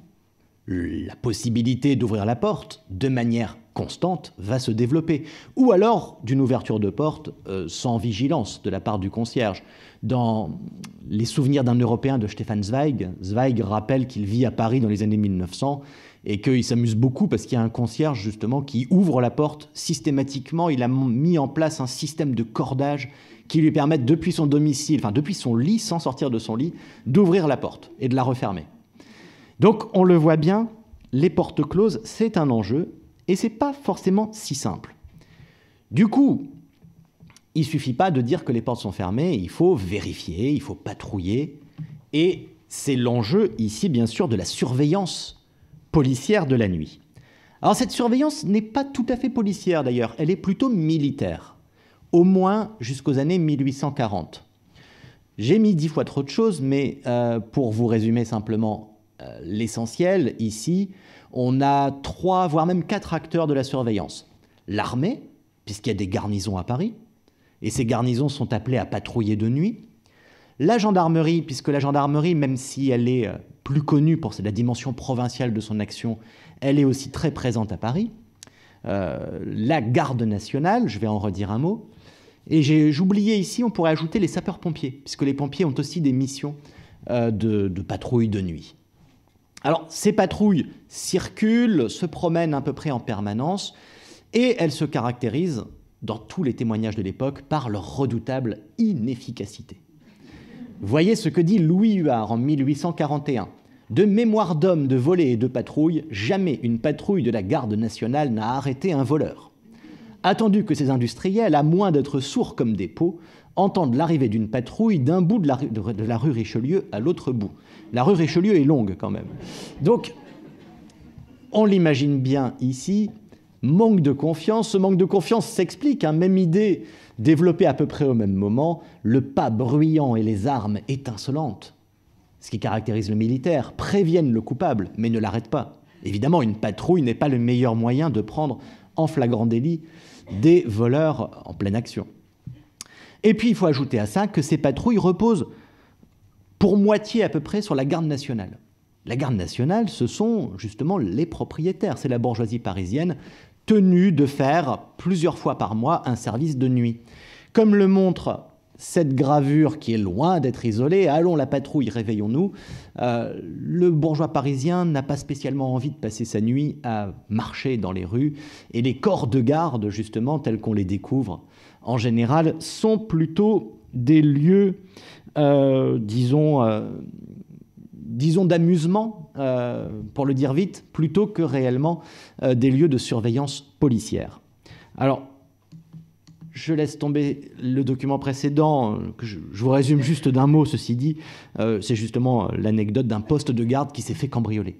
la possibilité d'ouvrir la porte de manière constante va se développer. Ou alors d'une ouverture de porte euh, sans vigilance de la part du concierge. Dans les souvenirs d'un Européen de Stefan Zweig, Zweig rappelle qu'il vit à Paris dans les années 1900 et qu'il s'amuse beaucoup parce qu'il y a un concierge justement qui ouvre la porte systématiquement. Il a mis en place un système de cordage qui lui permet depuis son domicile, enfin depuis son lit, sans sortir de son lit, d'ouvrir la porte et de la refermer. Donc on le voit bien, les portes closes, c'est un enjeu et n'est pas forcément si simple. Du coup, il suffit pas de dire que les portes sont fermées, il faut vérifier, il faut patrouiller. Et c'est l'enjeu ici, bien sûr, de la surveillance policière de la nuit. Alors cette surveillance n'est pas tout à fait policière d'ailleurs, elle est plutôt militaire, au moins jusqu'aux années 1840. J'ai mis dix fois trop de choses, mais euh, pour vous résumer simplement euh, l'essentiel ici, on a trois, voire même quatre acteurs de la surveillance. L'armée, puisqu'il y a des garnisons à Paris, et ces garnisons sont appelées à patrouiller de nuit. La gendarmerie, puisque la gendarmerie, même si elle est euh, plus connue pour la dimension provinciale de son action, elle est aussi très présente à Paris. Euh, la garde nationale, je vais en redire un mot. Et j'ai oublié ici, on pourrait ajouter les sapeurs-pompiers, puisque les pompiers ont aussi des missions euh, de patrouille de nuit. Alors, ces patrouilles circulent, se promènent à peu près en permanence, et elles se caractérisent, dans tous les témoignages de l'époque, par leur redoutable inefficacité. Voyez ce que dit Louis Huard en 1841. De mémoire d'hommes de volée et de patrouilles, jamais une patrouille de la garde nationale n'a arrêté un voleur. Attendu que ces industriels, à moins d'être sourds comme des pots, entendre l'arrivée d'une patrouille d'un bout de la, rue Richelieu à l'autre bout. La rue Richelieu est longue quand même. Donc, on l'imagine bien ici, manque de confiance. Ce manque de confiance s'explique, hein, même idée développée à peu près au même moment, le pas bruyant et les armes étincelantes, ce qui caractérise le militaire, préviennent le coupable, mais ne l'arrêtent pas. Évidemment, une patrouille n'est pas le meilleur moyen de prendre en flagrant délit des voleurs en pleine action. Et puis, il faut ajouter à ça que ces patrouilles reposent pour moitié à peu près sur la garde nationale. La garde nationale, ce sont justement les propriétaires, c'est la bourgeoisie parisienne tenue de faire plusieurs fois par mois un service de nuit. Comme le montre cette gravure qui est loin d'être isolée, allons la patrouille, réveillons-nous, euh, le bourgeois parisien n'a pas spécialement envie de passer sa nuit à marcher dans les rues, et les corps de garde, justement, tels qu'on les découvre, en général, sont plutôt des lieux, euh, disons, euh, disons d'amusement, euh, pour le dire vite, plutôt que réellement des lieux de surveillance policière. Alors, je laisse tomber le document précédent, que je, je vous résume juste d'un mot, ceci dit, c'est justement l'anecdote d'un poste de garde qui s'est fait cambrioler.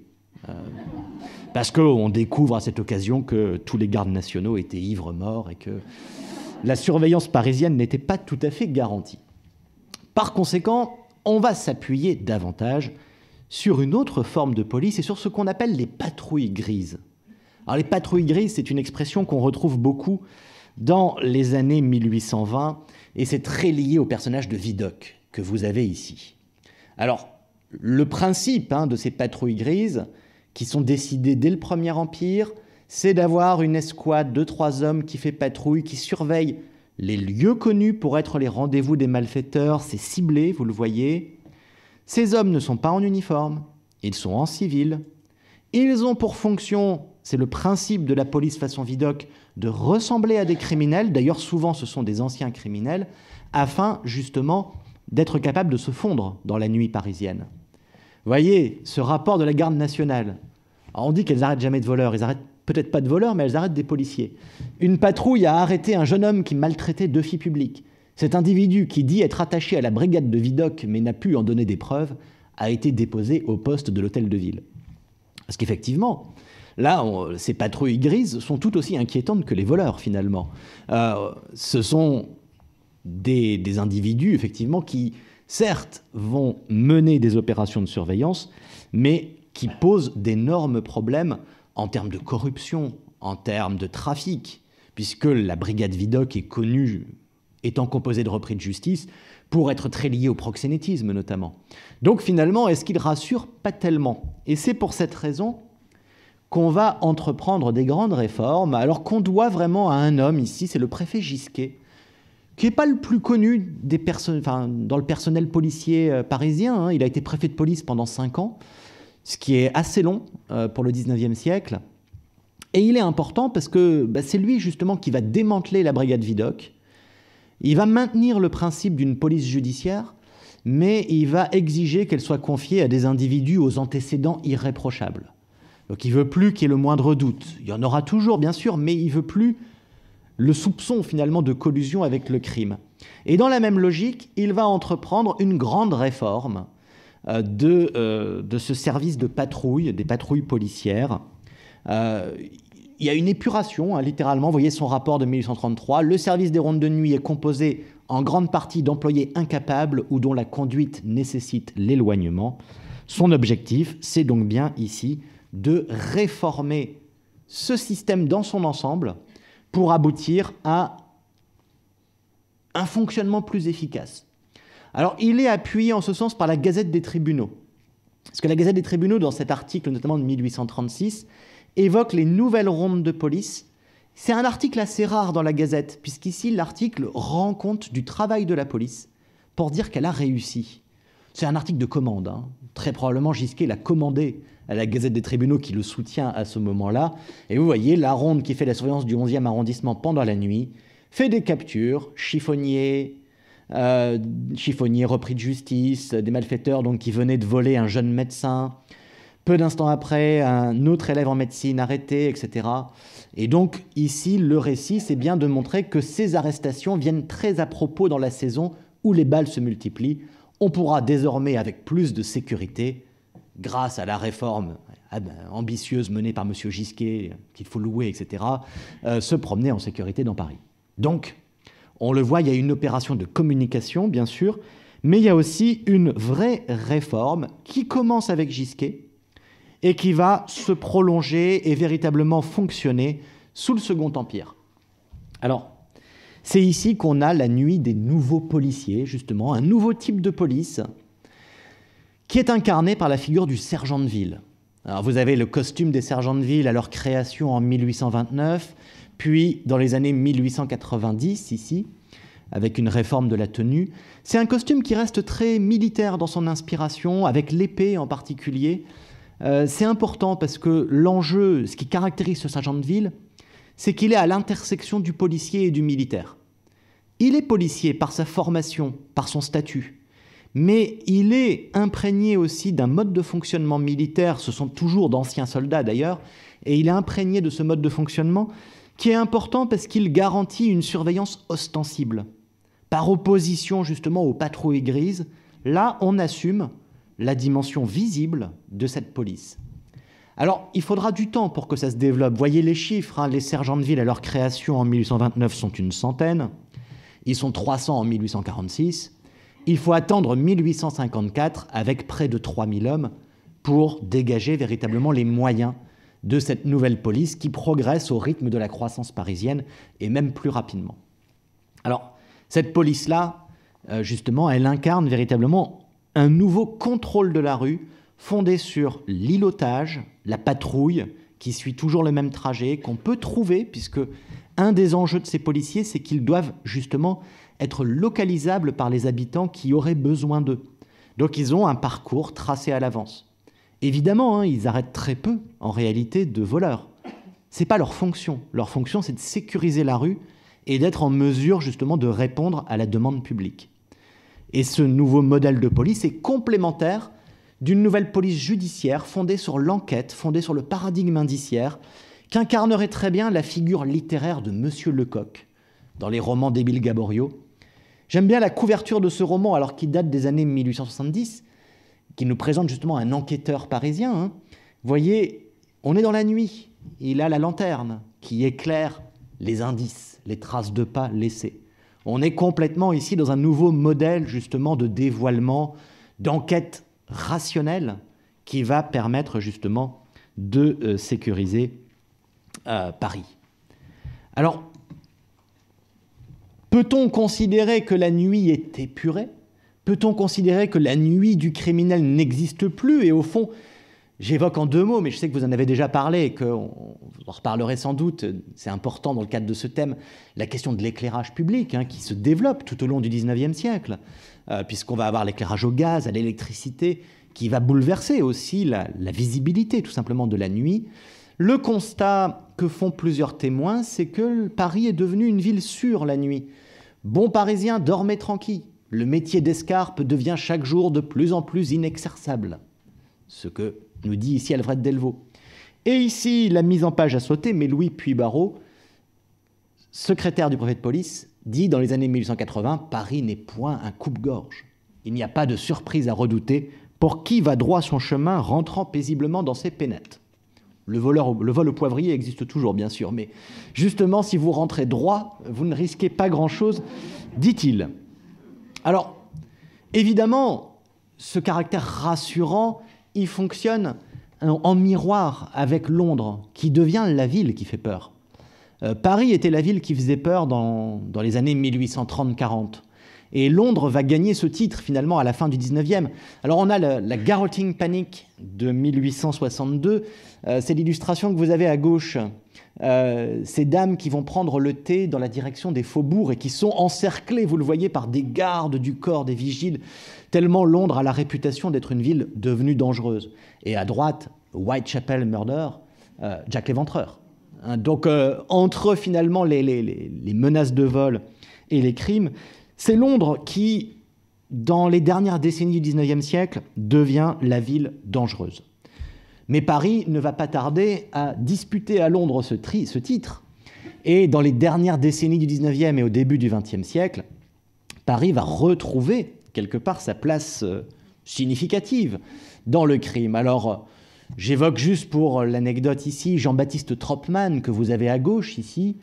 parce qu'on découvre à cette occasion que tous les gardes nationaux étaient ivres morts et que la surveillance parisienne n'était pas tout à fait garantie. Par conséquent, on va s'appuyer davantage sur une autre forme de police et sur ce qu'on appelle les patrouilles grises. Alors les patrouilles grises, c'est une expression qu'on retrouve beaucoup dans les années 1820 et c'est très lié au personnage de Vidocq que vous avez ici. Alors le principe hein, de ces patrouilles grises, qui sont décidées dès le Premier Empire, c'est d'avoir une escouade de trois hommes qui fait patrouille, qui surveille les lieux connus pour être les rendez-vous des malfaiteurs, c'est ciblé, vous le voyez. Ces hommes ne sont pas en uniforme, ils sont en civil. Ils ont pour fonction, c'est le principe de la police façon vidoc, de ressembler à des criminels, d'ailleurs souvent ce sont des anciens criminels, afin justement d'être capables de se fondre dans la nuit parisienne. Voyez ce rapport de la garde nationale. on dit qu'elles n'arrêtent jamais de voleurs, ils arrêtent peut-être pas de voleurs, mais elles arrêtent des policiers. Une patrouille a arrêté un jeune homme qui maltraitait deux filles publiques. Cet individu, qui dit être attaché à la brigade de Vidocq mais n'a pu en donner des preuves, a été déposé au poste de l'hôtel de ville. Parce qu'effectivement, là, ces patrouilles grises sont tout aussi inquiétantes que les voleurs, finalement. Euh, ce sont des, individus, effectivement, qui, certes, vont mener des opérations de surveillance, mais qui posent d'énormes problèmes en termes de corruption, en termes de trafic, puisque la brigade Vidoc est connue, étant composée de repris de justice, pour être très liée au proxénétisme notamment. Donc finalement, est-ce qu'il rassure Pas tellement. Et c'est pour cette raison qu'on va entreprendre des grandes réformes, alors qu'on doit vraiment à un homme ici, c'est le préfet Gisquet, qui n'est pas le plus connu dans le personnel policier euh, parisien. Hein. Il a été préfet de police pendant cinq ans ce qui est assez long euh, pour le 19e siècle. Et il est important parce que bah, c'est lui justement qui va démanteler la brigade Vidocq. Il va maintenir le principe d'une police judiciaire, mais il va exiger qu'elle soit confiée à des individus aux antécédents irréprochables. Donc il veut plus qu'il y ait le moindre doute. Il y en aura toujours, bien sûr, mais il veut plus le soupçon finalement de collusion avec le crime. Et dans la même logique, il va entreprendre une grande réforme euh, euh, de, ce service de patrouille, des patrouilles policières. Euh, il y a une épuration, hein, littéralement. Vous voyez son rapport de 1833. Le service des rondes de nuit est composé en grande partie d'employés incapables ou dont la conduite nécessite l'éloignement. Son objectif, c'est donc bien ici de réformer ce système dans son ensemble pour aboutir à un fonctionnement plus efficace, alors il est appuyé en ce sens par la Gazette des tribunaux. Parce que la Gazette des tribunaux, dans cet article notamment de 1836, évoque les nouvelles rondes de police. C'est un article assez rare dans la Gazette, puisqu'ici l'article rend compte du travail de la police pour dire qu'elle a réussi. C'est un article de commande. Hein. Très probablement, Gisquet l'a commandé à la Gazette des tribunaux qui le soutient à ce moment-là. Et vous voyez, la ronde qui fait la surveillance du 11e arrondissement pendant la nuit fait des captures, chiffonniers, euh, chiffonnier repris de justice, des malfaiteurs donc qui venaient de voler un jeune médecin. Peu d'instants après, un autre élève en médecine arrêté, etc. Et donc ici, le récit, c'est bien de montrer que ces arrestations viennent très à propos dans la saison où les balles se multiplient. On pourra désormais, avec plus de sécurité, grâce à la réforme ah ben, ambitieuse menée par M. Gisquet, qu'il faut louer, etc., euh, se promener en sécurité dans Paris. Donc, on le voit, il y a une opération de communication, bien sûr, mais il y a aussi une vraie réforme qui commence avec Gisquet et qui va se prolonger et véritablement fonctionner sous le Second Empire. Alors, c'est ici qu'on a la nuit des nouveaux policiers, justement, un nouveau type de police qui est incarné par la figure du sergent de ville. Alors vous avez le costume des sergents de ville à leur création en 1829, puis, dans les années 1890, ici, avec une réforme de la tenue, c'est un costume qui reste très militaire dans son inspiration, avec l'épée en particulier. Euh, c'est important parce que l'enjeu, ce qui caractérise ce jean de ville, c'est qu'il est à l'intersection du policier et du militaire. Il est policier par sa formation, par son statut, mais il est imprégné aussi d'un mode de fonctionnement militaire, ce sont toujours d'anciens soldats d'ailleurs, et il est imprégné de ce mode de fonctionnement qui est important parce qu'il garantit une surveillance ostensible. Par opposition justement aux patrouilles grises, là on assume la dimension visible de cette police. Alors, il faudra du temps pour que ça se développe. Voyez les chiffres, hein. les sergents de ville à leur création en 1829 sont une centaine, ils sont 300 en 1846, il faut attendre 1854 avec près de 3000 hommes pour dégager véritablement les moyens de cette nouvelle police qui progresse au rythme de la croissance parisienne et même plus rapidement. Alors, cette police-là, euh, justement, elle incarne véritablement un nouveau contrôle de la rue fondé sur l'îlotage, la patrouille, qui suit toujours le même trajet, qu'on peut trouver, puisque un des enjeux de ces policiers, c'est qu'ils doivent justement être localisables par les habitants qui auraient besoin d'eux. Donc ils ont un parcours tracé à l'avance. Évidemment, hein, ils arrêtent très peu, en réalité, de voleurs. C'est pas leur fonction. Leur fonction, c'est de sécuriser la rue et d'être en mesure justement de répondre à la demande publique. Et ce nouveau modèle de police est complémentaire d'une nouvelle police judiciaire fondée sur l'enquête, fondée sur le paradigme indiciaire, qu'incarnerait très bien la figure littéraire de Monsieur Lecoq dans les romans d'Émile Gaborio. J'aime bien la couverture de ce roman alors qu'il date des années 1870 qui nous présente justement un enquêteur parisien. Hein. Voyez, on est dans la nuit. Il a la lanterne qui éclaire les indices, les traces de pas laissées. On est complètement ici dans un nouveau modèle justement de dévoilement, d'enquête rationnelle qui va permettre justement de euh, sécuriser euh, Paris. Alors, peut-on considérer que la nuit est épurée Peut-on considérer que la nuit du criminel n'existe plus et au fond, j'évoque en deux mots, mais je sais que vous en avez déjà parlé et que vous en reparlerez sans doute, c'est important dans le cadre de ce thème, la question de l'éclairage public hein, qui se développe tout au long du 19e siècle, euh, puisqu'on va avoir l'éclairage au gaz, à l'électricité, qui va bouleverser aussi la, visibilité tout simplement de la nuit. Le constat que font plusieurs témoins, c'est que Paris est devenu une ville sûre la nuit. Bon Parisien, dormez tranquille le métier d'escarpe devient chaque jour de plus en plus inexerçable. Ce que nous dit ici Alfred Delvaux. Et ici, la mise en page a sauté, mais Louis Puybaraud, secrétaire du préfet de police, dit dans les années 1880 Paris n'est point un coupe-gorge. Il n'y a pas de surprise à redouter pour qui va droit son chemin rentrant paisiblement dans ses pénettes. Le, le vol au poivrier existe toujours, bien sûr, mais justement, si vous rentrez droit, vous ne risquez pas grand-chose, dit-il. Alors, évidemment, ce caractère rassurant, il fonctionne euh, en miroir avec Londres, qui devient la ville qui fait peur. Euh, Paris était la ville qui faisait peur dans, les années 1830-40. Et Londres va gagner ce titre finalement à la fin du 19e. Alors on a la Garroting Panic de 1862. Euh, c'est l'illustration que vous avez à gauche euh, ces dames qui vont prendre le thé dans la direction des faubourgs et qui sont encerclées, vous le voyez, par des gardes du corps, des vigiles, tellement Londres a la réputation d'être une ville devenue dangereuse. Et à droite, Whitechapel Murder, euh, Jack l'Éventreur. Hein, donc euh, entre finalement les, les menaces de vol et les crimes, c'est Londres qui, dans les dernières décennies du 19e siècle, devient la ville dangereuse. Mais Paris ne va pas tarder à disputer à Londres ce, titre. Et dans les dernières décennies du 19e et au début du 20e siècle, Paris va retrouver quelque part sa place euh, significative dans le crime. Alors, j'évoque juste pour l'anecdote ici Jean-Baptiste Tropman, que vous avez à gauche ici,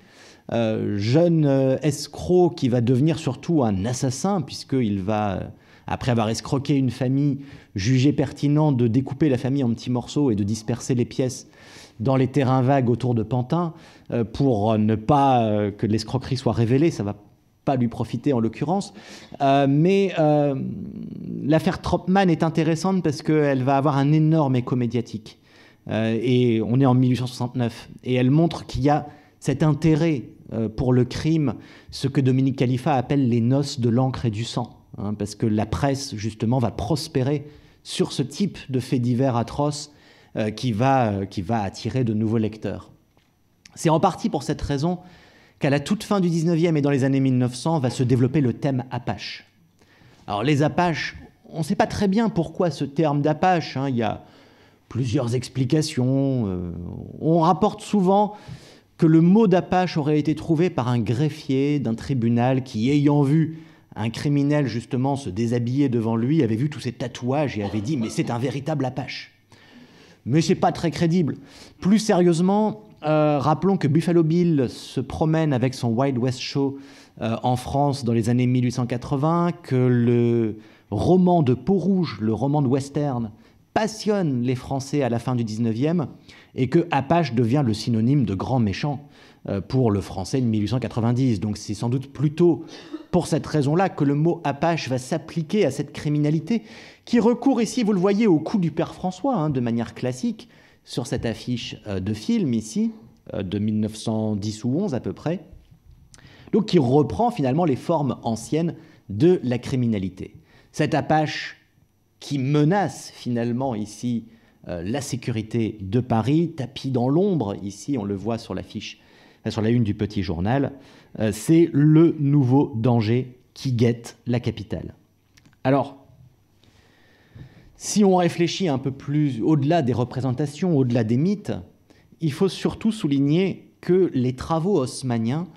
euh, jeune euh, escroc qui va devenir surtout un assassin, puisqu'il va après avoir escroqué une famille, jugé pertinent de découper la famille en petits morceaux et de disperser les pièces dans les terrains vagues autour de Pantin euh, pour euh, ne pas euh, que l'escroquerie soit révélée. Ça ne va pas lui profiter en l'occurrence. mais l'affaire Tropman est intéressante parce qu'elle va avoir un énorme écho médiatique. et on est en 1869. Et elle montre qu'il y a cet intérêt pour le crime, ce que Dominique Khalifa appelle les noces de l'encre et du sang. Hein, parce que la presse, justement, va prospérer sur ce type de faits divers atroces euh, euh, qui, va, attirer de nouveaux lecteurs. C'est en partie pour cette raison qu'à la toute fin du 19e et dans les années 1900 va se développer le thème Apache. Alors les Apaches, on ne sait pas très bien pourquoi ce terme d'Apache, hein. il y a plusieurs explications. Euh, on rapporte souvent que le mot d'Apache aurait été trouvé par un greffier d'un tribunal qui, ayant vu un criminel justement se déshabillait devant lui, avait vu tous ses tatouages et avait dit mais c'est un véritable apache. Mais c'est pas très crédible. Plus sérieusement, euh, rappelons que Buffalo Bill se promène avec son Wild West Show euh, en France dans les années 1880, que le roman de Peau-Rouge, le roman de western, passionne les Français à la fin du 19e, et que Apache devient le synonyme de grand méchant euh, pour le français de 1890. Donc c'est sans doute plutôt pour cette raison-là que le mot Apache va s'appliquer à cette criminalité qui recourt ici, vous le voyez, au coup du père François, hein, de manière classique, sur cette affiche euh, de film ici, euh, de 1910 ou 11 à peu près, donc qui reprend finalement les formes anciennes de la criminalité. Cette Apache qui menace finalement ici la sécurité de Paris, tapis dans l'ombre, ici on le voit sur l'affiche sur la une du petit journal, euh, c'est le nouveau danger qui guette la capitale. Alors, si on réfléchit un peu plus au-delà des représentations, au-delà des mythes, il faut surtout souligner que les travaux haussmanniens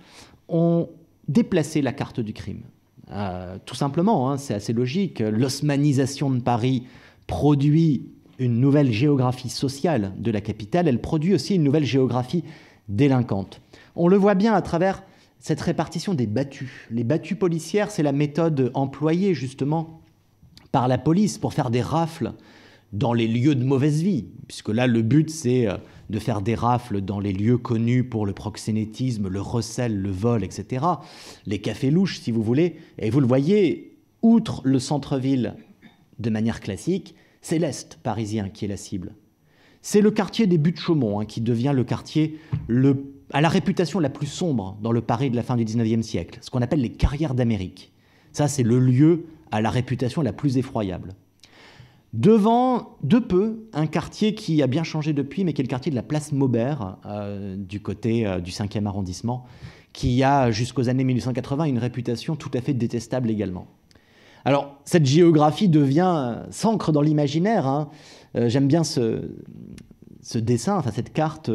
ont déplacé la carte du crime. Euh, tout simplement, hein, c'est assez logique. L'osmanisation de Paris produit une nouvelle géographie sociale de la capitale, elle produit aussi une nouvelle géographie délinquante. On le voit bien à travers cette répartition des battues. Les battues policières, c'est la méthode employée justement par la police pour faire des rafles dans les lieux de mauvaise vie, puisque là le but c'est euh, de faire des rafles dans les lieux connus pour le proxénétisme, le recel, le vol, etc. Les cafés louches, si vous voulez. Et vous le voyez, outre le centre-ville de manière classique, c'est l'Est parisien qui est la cible. C'est le quartier des Buttes-Chaumont hein, qui devient le quartier le plus à la réputation la plus sombre dans le Paris de la fin du 19e siècle, ce qu'on appelle les carrières d'Amérique. Ça, c'est le lieu à la réputation la plus effroyable. Devant, de peu, un quartier qui a bien changé depuis, mais qui est le quartier de la place Maubert, euh, du côté euh, du 5e arrondissement, qui a jusqu'aux années 1880 une réputation tout à fait détestable également. Alors, cette géographie devient, euh, s'ancre dans l'imaginaire. Hein. J'aime bien ce, ce, dessin, enfin cette carte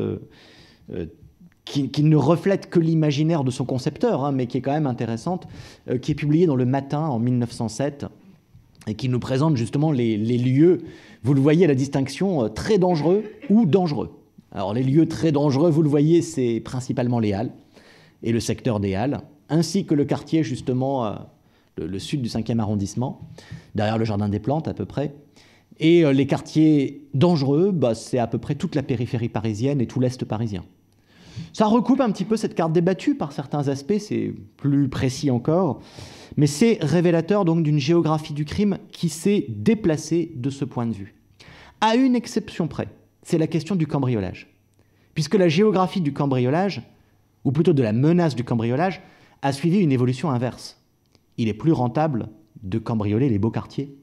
qui, ne reflète que l'imaginaire de son concepteur, hein, mais qui est quand même intéressante, euh, qui est publiée dans Le Matin en 1907 et qui nous présente justement les, lieux, vous le voyez, la distinction euh, très dangereux ou dangereux. Alors les lieux très dangereux, vous le voyez, c'est principalement les Halles et le secteur des Halles, ainsi que le quartier justement, euh, le, sud du 5e arrondissement, derrière le Jardin des Plantes à peu près. Et les quartiers dangereux, bah, c'est à peu près toute la périphérie parisienne et tout l'Est parisien. Ça recoupe un petit peu cette carte débattue par certains aspects, c'est plus précis encore, mais c'est révélateur donc d'une géographie du crime qui s'est déplacée de ce point de vue. À une exception près, c'est la question du cambriolage. Puisque la géographie du cambriolage, ou plutôt de la menace du cambriolage, a suivi une évolution inverse. Il est plus rentable de cambrioler les beaux quartiers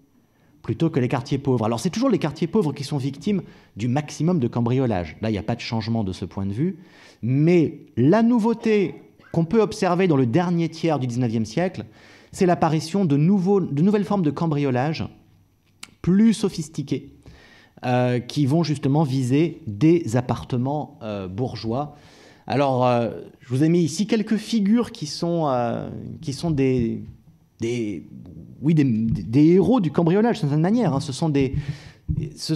plutôt que les quartiers pauvres. Alors c'est toujours les quartiers pauvres qui sont victimes du maximum de cambriolage. Là, il n'y a pas de changement de ce point de vue. Mais la nouveauté qu'on peut observer dans le dernier tiers du 19e siècle, c'est l'apparition de, de, nouvelles formes de cambriolage plus sophistiquées, euh, qui vont justement viser des appartements euh, bourgeois. Alors, euh, je vous ai mis ici quelques figures qui sont, qui sont des, des, oui, des, héros du cambriolage, d'une certaine manière. Hein. Ce,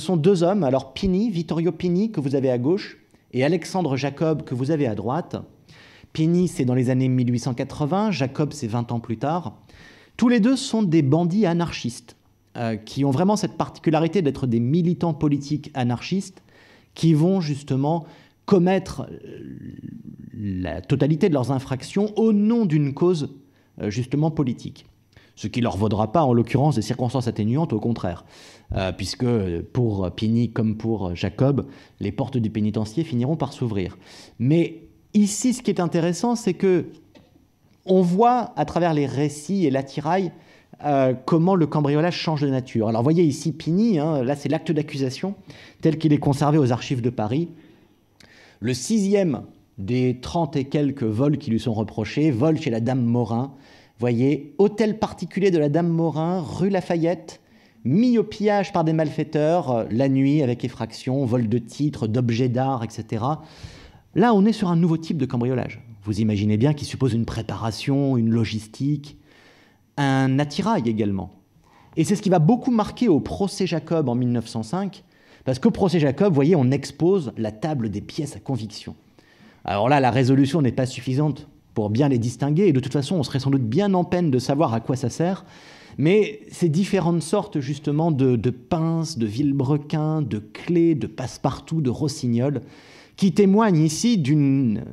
sont deux hommes, alors Pini, Vittorio Pini, que vous avez à gauche, et Alexandre Jacob, que vous avez à droite. Pini, c'est dans les années 1880, Jacob, c'est 20 ans plus tard. Tous les deux sont des bandits anarchistes, euh, qui ont vraiment cette particularité d'être des militants politiques anarchistes, qui vont justement commettre euh, la totalité de leurs infractions au nom d'une cause euh, justement politique ce qui leur vaudra pas, en l'occurrence, des circonstances atténuantes, au contraire, euh, puisque pour Pini comme pour Jacob, les portes du pénitencier finiront par s'ouvrir. Mais ici, ce qui est intéressant, c'est que on voit à travers les récits et l'attirail euh, comment le cambriolage change de nature. Alors, voyez ici Pini, hein, là c'est l'acte d'accusation tel qu'il est conservé aux archives de Paris. Le sixième des trente et quelques vols qui lui sont reprochés, vol chez la dame Morin, Voyez, hôtel particulier de la Dame Morin, rue Lafayette, mis au pillage par des malfaiteurs, euh, la nuit avec effraction, vol de titres, d'objets d'art, etc. Là, on est sur un nouveau type de cambriolage. Vous imaginez bien qu'il suppose une préparation, une logistique, un attirail également. Et c'est ce qui va beaucoup marquer au procès Jacob en 1905, parce qu'au procès Jacob, vous voyez, on expose la table des pièces à conviction. Alors là, la résolution n'est pas suffisante pour bien les distinguer. Et de toute façon, on serait sans doute bien en peine de savoir à quoi ça sert. Mais ces différentes sortes justement de, pinces, de vilebrequins, de clés, de passe-partout, de rossignols, qui témoignent ici d'une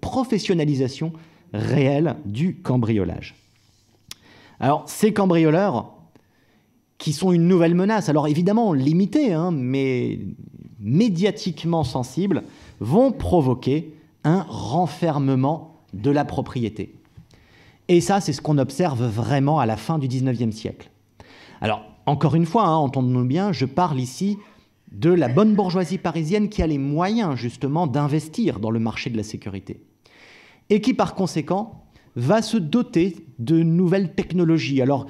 professionnalisation réelle du cambriolage. Alors ces cambrioleurs, qui sont une nouvelle menace, alors évidemment limitée, hein, mais médiatiquement sensible, vont provoquer un renfermement de la propriété. Et ça, c'est ce qu'on observe vraiment à la fin du 19e siècle. Alors, encore une fois, hein, entendons-nous bien, je parle ici de la bonne bourgeoisie parisienne qui a les moyens justement d'investir dans le marché de la sécurité. Et qui par conséquent va se doter de nouvelles technologies. Alors,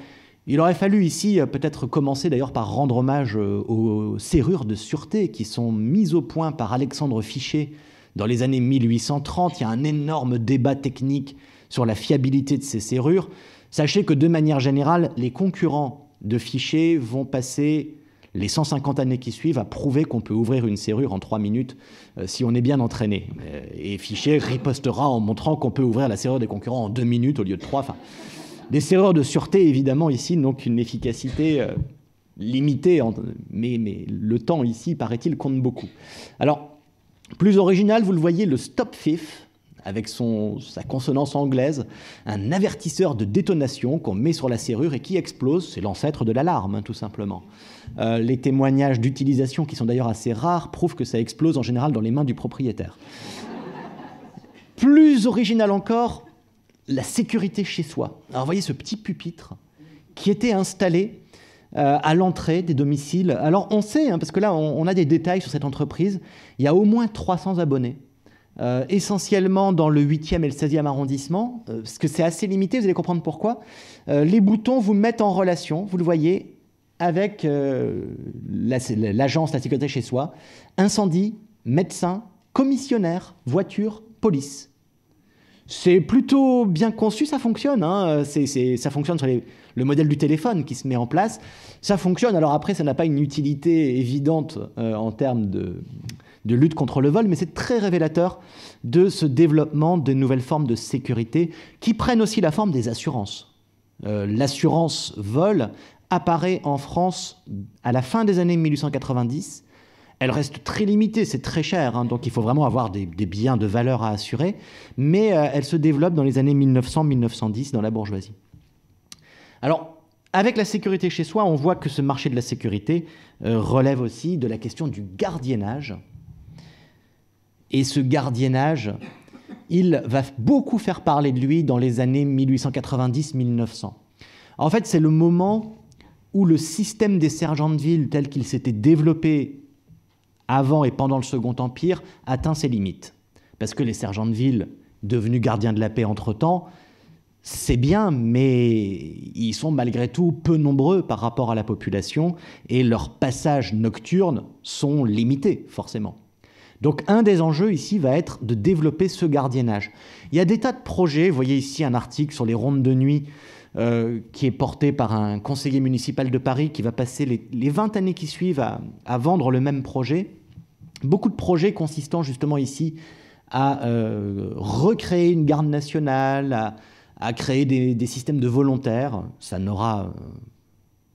il aurait fallu ici euh, peut-être commencer d'ailleurs par rendre hommage euh, aux serrures de sûreté qui sont mises au point par Alexandre Fichet dans les années 1830, il y a un énorme débat technique sur la fiabilité de ces serrures. Sachez que de manière générale, les concurrents de fichiers vont passer les 150 années qui suivent à prouver qu'on peut ouvrir une serrure en 3 minutes euh, si on est bien entraîné. Euh, et Fichier ripostera en montrant qu'on peut ouvrir la serrure des concurrents en 2 minutes au lieu de 3. Enfin, des serrures de sûreté, évidemment, ici, n'ont qu'une efficacité euh, limitée, mais, mais le temps ici, paraît-il, compte beaucoup. Alors, plus original, vous le voyez, le stop fif, avec son, sa consonance anglaise, un avertisseur de détonation qu'on met sur la serrure et qui explose. C'est l'ancêtre de l'alarme, tout simplement. Euh, les témoignages d'utilisation, qui sont d'ailleurs assez rares, prouvent que ça explose en général dans les mains du propriétaire. Plus original encore, la sécurité chez soi. Alors voyez ce petit pupitre qui était installé euh, à l'entrée des domiciles. Alors on sait, hein, parce que là on, a des détails sur cette entreprise, il y a au moins 300 abonnés. Euh, essentiellement dans le 8e et le 16e arrondissement, ce euh, parce que c'est assez limité, vous allez comprendre pourquoi. les boutons vous mettent en relation, vous le voyez, avec l'agence la, sécurité chez soi, incendie, médecin, commissionnaire, voiture, police. C'est plutôt bien conçu, ça fonctionne. Hein. ça fonctionne sur les, le modèle du téléphone qui se met en place, ça fonctionne. Alors après, ça n'a pas une utilité évidente euh, en termes de, lutte contre le vol, mais c'est très révélateur de ce développement de nouvelles formes de sécurité qui prennent aussi la forme des assurances. Euh, l'assurance vol apparaît en France à la fin des années 1890. Elle reste très limitée, c'est très cher, hein, donc il faut vraiment avoir des, biens de valeur à assurer, mais euh, elle se développe dans les années 1900-1910 dans la bourgeoisie. Alors, avec la sécurité chez soi, on voit que ce marché de la sécurité euh, relève aussi de la question du gardiennage. Et ce gardiennage, il va beaucoup faire parler de lui dans les années 1890-1900. En fait, c'est le moment où le système des sergents de ville tel qu'il s'était développé avant et pendant le Second Empire atteint ses limites. Parce que les sergents de ville, devenus gardiens de la paix entre-temps, c'est bien, mais ils sont malgré tout peu nombreux par rapport à la population et leurs passages nocturnes sont limités, forcément. Donc un des enjeux ici va être de développer ce gardiennage. Il y a des tas de projets, vous voyez ici un article sur les rondes de nuit euh, qui est porté par un conseiller municipal de Paris qui va passer les, 20 années qui suivent à, vendre le même projet. Beaucoup de projets consistant justement ici à euh, recréer une garde nationale, à à créer des, systèmes de volontaires. Ça n'aura euh,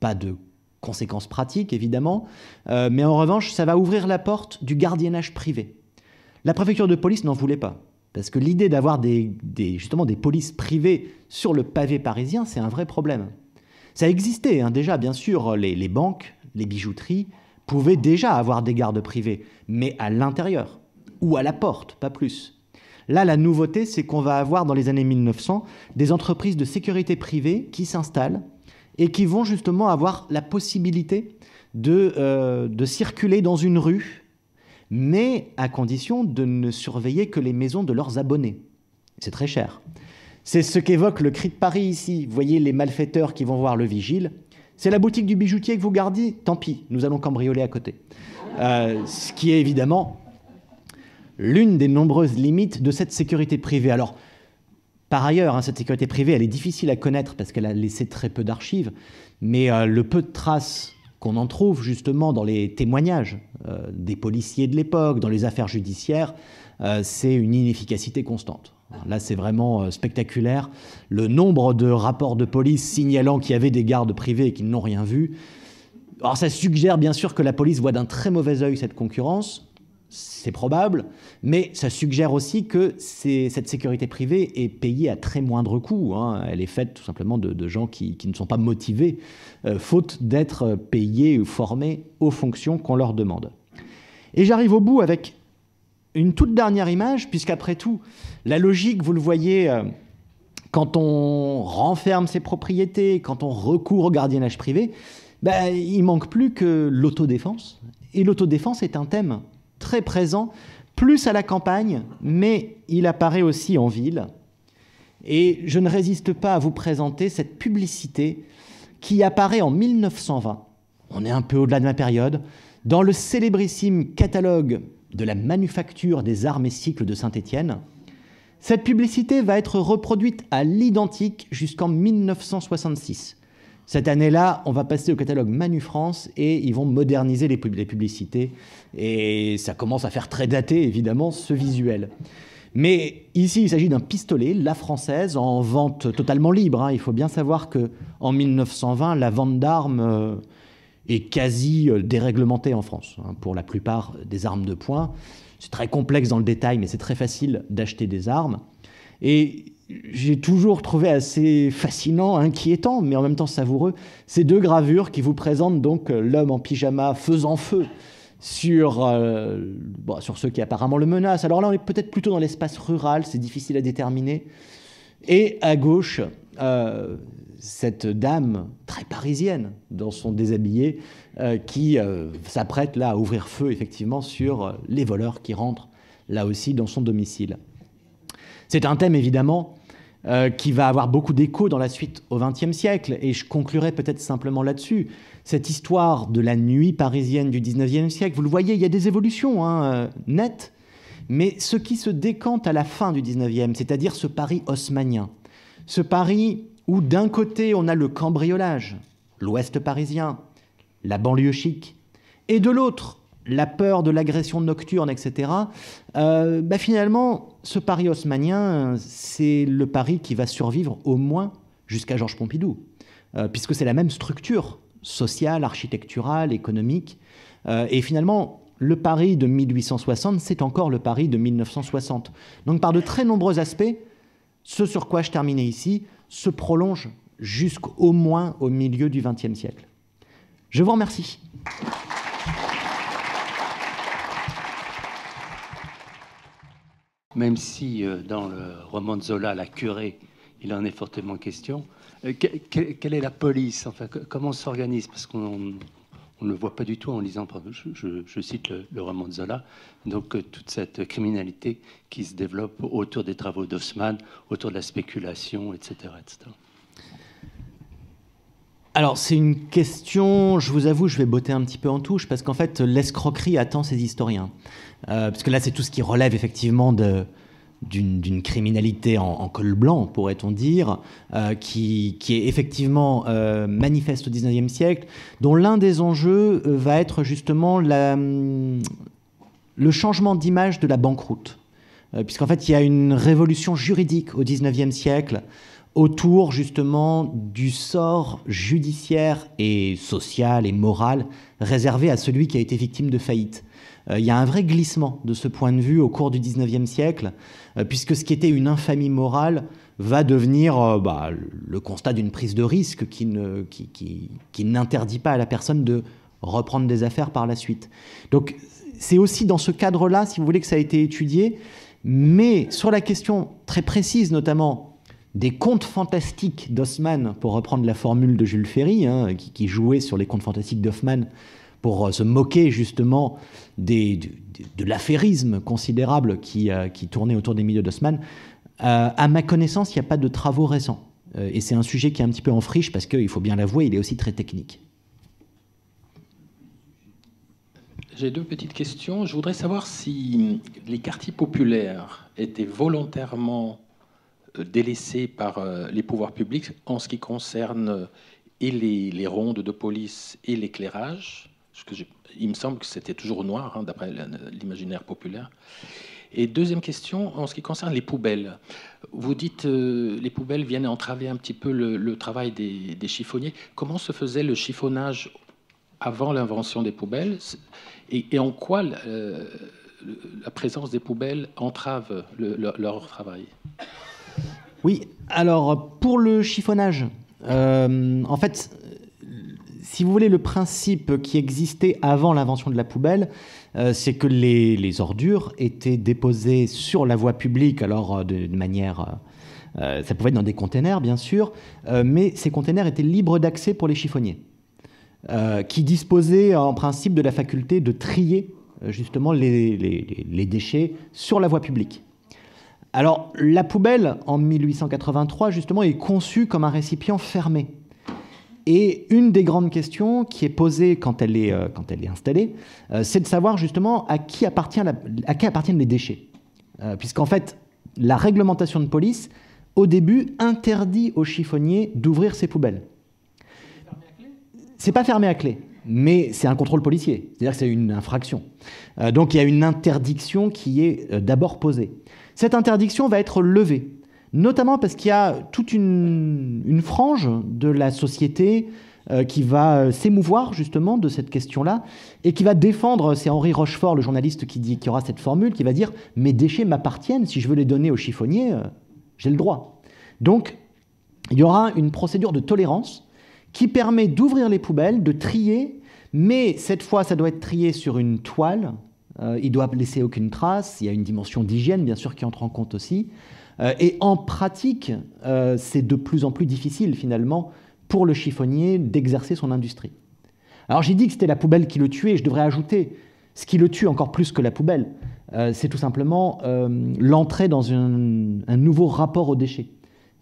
pas de conséquences pratiques, évidemment, euh, mais en revanche, ça va ouvrir la porte du gardiennage privé. La préfecture de police n'en voulait pas, parce que l'idée d'avoir des, justement des polices privées sur le pavé parisien, c'est un vrai problème. Ça existait hein, déjà, bien sûr, les, les banques, les bijouteries pouvaient déjà avoir des gardes privés, mais à l'intérieur, ou à la porte, pas plus. Là, la nouveauté, c'est qu'on va avoir dans les années 1900 des entreprises de sécurité privée qui s'installent et qui vont justement avoir la possibilité euh, de, circuler dans une rue, mais à condition de ne surveiller que les maisons de leurs abonnés. C'est très cher. C'est ce qu'évoque le cri de Paris ici. Vous voyez les malfaiteurs qui vont voir le vigile. C'est la boutique du bijoutier que vous gardiez Tant pis, nous allons cambrioler à côté. Euh, ce qui est évidemment l'une des nombreuses limites de cette sécurité privée. Alors, par ailleurs, hein, cette sécurité privée, elle est difficile à connaître parce qu'elle a laissé très peu d'archives, mais euh, le peu de traces qu'on en trouve justement dans les témoignages euh, des policiers de l'époque, dans les affaires judiciaires, euh, c'est une inefficacité constante. là, c'est vraiment spectaculaire. Le nombre de rapports de police signalant qu'il y avait des gardes privés et qu'ils n'ont rien vu. Alors ça suggère bien sûr que la police voit d'un très mauvais œil cette concurrence, c'est probable, mais ça suggère aussi que cette sécurité privée est payée à très moindre coût. Hein. Elle est faite tout simplement de, gens qui, ne sont pas motivés, euh, faute d'être payés ou formés aux fonctions qu'on leur demande. Et j'arrive au bout avec une toute dernière image, puisqu'après tout, la logique, vous le voyez, euh, quand on renferme ses propriétés, quand on recourt au gardiennage privé, il ben, il manque plus que l'autodéfense. Et l'autodéfense est un thème très présent, plus à la campagne, mais il apparaît aussi en ville. Et je ne résiste pas à vous présenter cette publicité qui apparaît en 1920. On est un peu au-delà de ma période. Dans le célébrissime catalogue de la manufacture des armes et cycles de Saint-Étienne, cette publicité va être reproduite à l'identique jusqu'en 1966. Cette année-là, on va passer au catalogue Manu France et ils vont moderniser les, publicités. Et ça commence à faire très daté, évidemment, ce visuel. Mais ici, il s'agit d'un pistolet, la française, en vente totalement libre. Hein. Il faut bien savoir que en 1920, la vente d'armes euh, est quasi euh, déréglementée en France. Hein, pour la plupart des armes de poing, c'est très complexe dans le détail, mais c'est très facile d'acheter des armes. Et j'ai toujours trouvé assez fascinant, inquiétant, mais en même temps savoureux, ces deux gravures qui vous présentent donc euh, l'homme en pyjama faisant feu sur, euh, sur ceux qui apparemment le menacent. Alors là, on est peut-être plutôt dans l'espace rural, c'est difficile à déterminer. Et à gauche, euh, cette dame très parisienne, dans son déshabillé, qui s'apprête là à ouvrir feu effectivement sur les voleurs qui rentrent là aussi dans son domicile. C'est un thème évidemment euh, qui va avoir beaucoup d'écho dans la suite au XXe siècle. Et je conclurai peut-être simplement là-dessus. Cette histoire de la nuit parisienne du XIXe siècle, vous le voyez, il y a des évolutions hein, euh, nettes, mais ce qui se décante à la fin du XIXe, c'est-à-dire ce Paris haussmannien, ce Paris où d'un côté on a le cambriolage, l'ouest parisien, la banlieue chic, et de l'autre la peur de l'agression nocturne, etc. Euh, bah, finalement, ce Paris haussmanien, c'est le Paris qui va survivre au moins jusqu'à Georges Pompidou, euh, puisque c'est la même structure sociale, architecturale, économique. Euh, et finalement, le Paris de 1860, c'est encore le Paris de 1960. Donc par de très nombreux aspects, ce sur quoi je terminais ici se prolonge jusqu'au moins au milieu du XXe siècle. Je vous remercie. même si euh, dans le roman de Zola, La curée, il en est fortement question. Euh, quelle est la police enfin, Comment s'organise Parce qu'on ne le voit pas du tout en lisant, je, cite le, roman de Zola, donc euh, toute cette criminalité qui se développe autour des travaux d'Haussmann, autour de la spéculation, etc. etc alors c'est une question, je vous avoue, je vais botter un petit peu en touche parce qu'en fait l'escroquerie attend ses historiens. puisque euh, parce que là c'est tout ce qui relève effectivement d'une criminalité en, col blanc, pourrait-on dire, euh, qui, est effectivement euh, manifeste au XIXe siècle, dont l'un des enjeux va être justement mm, le changement d'image de la banqueroute. Puisqu'en fait, il y a une révolution juridique au XIXe siècle autour justement du sort judiciaire et social et moral réservé à celui qui a été victime de faillite. Euh, il y a un vrai glissement de ce point de vue au cours du 19e siècle, euh, puisque ce qui était une infamie morale va devenir euh, bah, le constat d'une prise de risque qui, ne, qui, qui, qui n'interdit pas à la personne de reprendre des affaires par la suite. Donc c'est aussi dans ce cadre-là, si vous voulez, que ça a été étudié, mais sur la question très précise, notamment des contes fantastiques d'Osman, pour reprendre la formule de Jules Ferry, hein, qui, jouait sur les contes fantastiques d'Osman pour euh, se moquer justement de, de l'affairisme considérable euh, qui, tournait autour des milieux d'Osman. Euh, à ma connaissance, il n'y a pas de travaux récents. et c'est un sujet qui est un petit peu en friche parce qu'il faut bien l'avouer, il est aussi très technique. J'ai deux petites questions. Je voudrais savoir si les quartiers populaires étaient volontairement euh, délaissé par euh, les pouvoirs publics en ce qui concerne euh, et les, rondes de police et l'éclairage. Il me semble que c'était toujours noir, hein, d'après l'imaginaire populaire. Et deuxième question, en ce qui concerne les poubelles. Vous dites les poubelles viennent entraver un petit peu le, travail des, chiffonniers. Comment se faisait le chiffonnage avant l'invention des poubelles et, en quoi la présence des poubelles entrave leur travail oui, alors pour le chiffonnage, euh, en fait, si vous voulez, le principe qui existait avant l'invention de la poubelle, euh, c'est que les, ordures étaient déposées sur la voie publique, alors euh, de, manière... ça pouvait être dans des containers, bien sûr, mais ces containers étaient libres d'accès pour les chiffonniers, qui disposaient en principe de la faculté de trier justement les déchets sur la voie publique. Alors, la poubelle, en 1883, justement, est conçue comme un récipient fermé. Et une des grandes questions qui est posée quand elle est, euh, installée, euh, c'est de savoir justement à qui, appartiennent les déchets. Euh, puisqu'en fait, la réglementation de police, au début, interdit aux chiffonniers d'ouvrir ses poubelles. C'est pas fermé à clé, mais c'est un contrôle policier, c'est-à-dire que c'est une infraction. donc il y a une interdiction qui est d'abord posée. Cette interdiction va être levée, notamment parce qu'il y a toute une, frange de la société euh, qui va euh, s'émouvoir justement de cette question-là et qui va défendre, c'est Henri Rochefort, le journaliste, qui, dit, aura cette formule, qui va dire Mes déchets m'appartiennent, si je veux les donner au chiffonniers, euh, j'ai le droit. Donc, il y aura une procédure de tolérance qui permet d'ouvrir les poubelles, de trier, mais cette fois, ça doit être trié sur une toile euh, il doit laisser aucune trace. Il y a une dimension d'hygiène, bien sûr, qui entre en compte aussi. Euh, et en pratique, euh, c'est de plus en plus difficile, finalement, pour le chiffonnier d'exercer son industrie. Alors j'ai dit que c'était la poubelle qui le tuait, je devrais ajouter, ce qui le tue encore plus que la poubelle, c'est tout simplement l'entrée dans un, un, nouveau rapport aux déchets.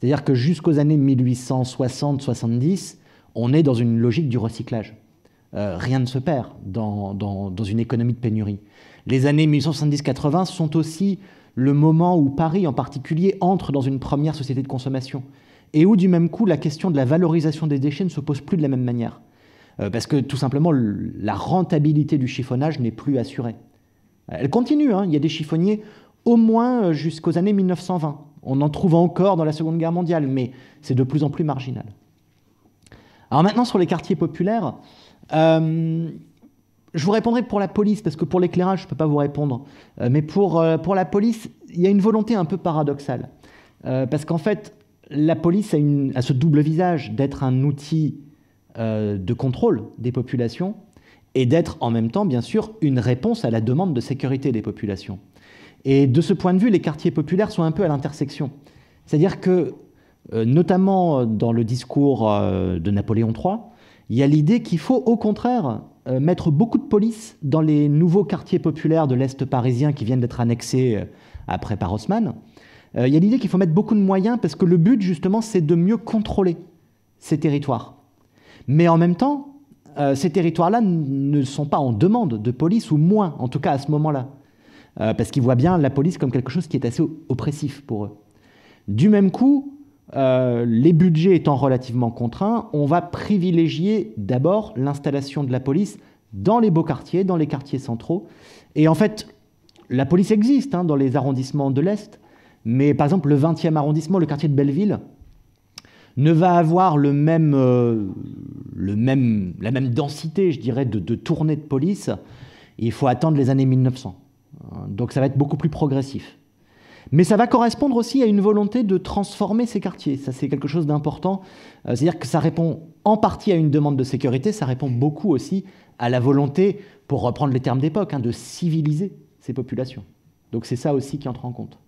C'est-à-dire que jusqu'aux années 1860-70, on est dans une logique du recyclage. Euh, rien ne se perd dans, dans, dans, une économie de pénurie. Les années 1970-80 sont aussi le moment où Paris en particulier entre dans une première société de consommation et où du même coup la question de la valorisation des déchets ne se pose plus de la même manière. Euh, parce que tout simplement la rentabilité du chiffonnage n'est plus assurée. Elle continue, hein. il y a des chiffonniers au moins euh, jusqu'aux années 1920. On en trouve encore dans la Seconde Guerre mondiale, mais c'est de plus en plus marginal. Alors maintenant sur les quartiers populaires, euh, je vous répondrai pour la police, parce que pour l'éclairage, je ne peux pas vous répondre. Euh, mais pour, euh, pour la police, il y a une volonté un peu paradoxale. parce qu'en fait, la police a ce double visage d'être un outil de contrôle des populations et d'être en même temps, bien sûr, une réponse à la demande de sécurité des populations. Et de ce point de vue, les quartiers populaires sont un peu à l'intersection. C'est-à-dire que, notamment dans le discours de Napoléon III, il y a l'idée qu'il faut au contraire euh, mettre beaucoup de police dans les nouveaux quartiers populaires de l'Est parisien qui viennent d'être annexés euh, après par Haussmann. Euh, il y a l'idée qu'il faut mettre beaucoup de moyens parce que le but justement c'est de mieux contrôler ces territoires. Mais en même temps, ces territoires-là ne sont pas en demande de police, ou moins en tout cas à ce moment-là. parce qu'ils voient bien la police comme quelque chose qui est assez oppressif pour eux. Du même coup, euh, les budgets étant relativement contraints, on va privilégier d'abord l'installation de la police dans les beaux quartiers, dans les quartiers centraux. Et en fait, la police existe hein, dans les arrondissements de l'Est, mais par exemple le 20e arrondissement, le quartier de Belleville, ne va avoir le même, euh, le même, la même densité, je dirais, de tournées de police. Il faut attendre les années 1900. Euh, donc ça va être beaucoup plus progressif. Mais ça va correspondre aussi à une volonté de transformer ces quartiers. Ça, c'est quelque chose d'important. Euh, c'est-à-dire que ça répond en partie à une demande de sécurité, ça répond beaucoup aussi à la volonté, pour reprendre les termes d'époque, hein, de civiliser ces populations. Donc c'est ça aussi qui entre en compte.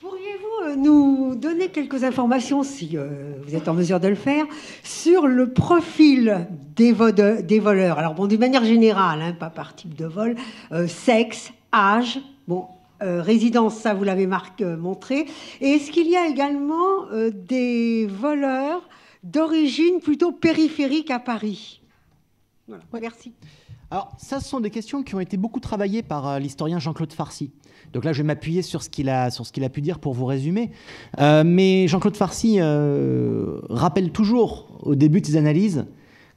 Pourriez-vous euh, nous donner quelques informations, si euh, vous êtes en mesure de le faire, sur le profil des, voleurs Alors bon, d'une manière générale, hein, pas par type de vol, sexe, âge, Bon, euh, résidence, ça vous l'avez Marc, euh, montré. Et est-ce qu'il y a également euh, des voleurs d'origine plutôt périphérique à Paris Voilà, merci. Alors, ça, ce sont des questions qui ont été beaucoup travaillées par l'historien Jean-Claude Farcy. Donc là, je vais m'appuyer sur ce qu'il a, sur ce qu'il a pu dire pour vous résumer. mais Jean-Claude Farcy rappelle toujours, au début de ses analyses,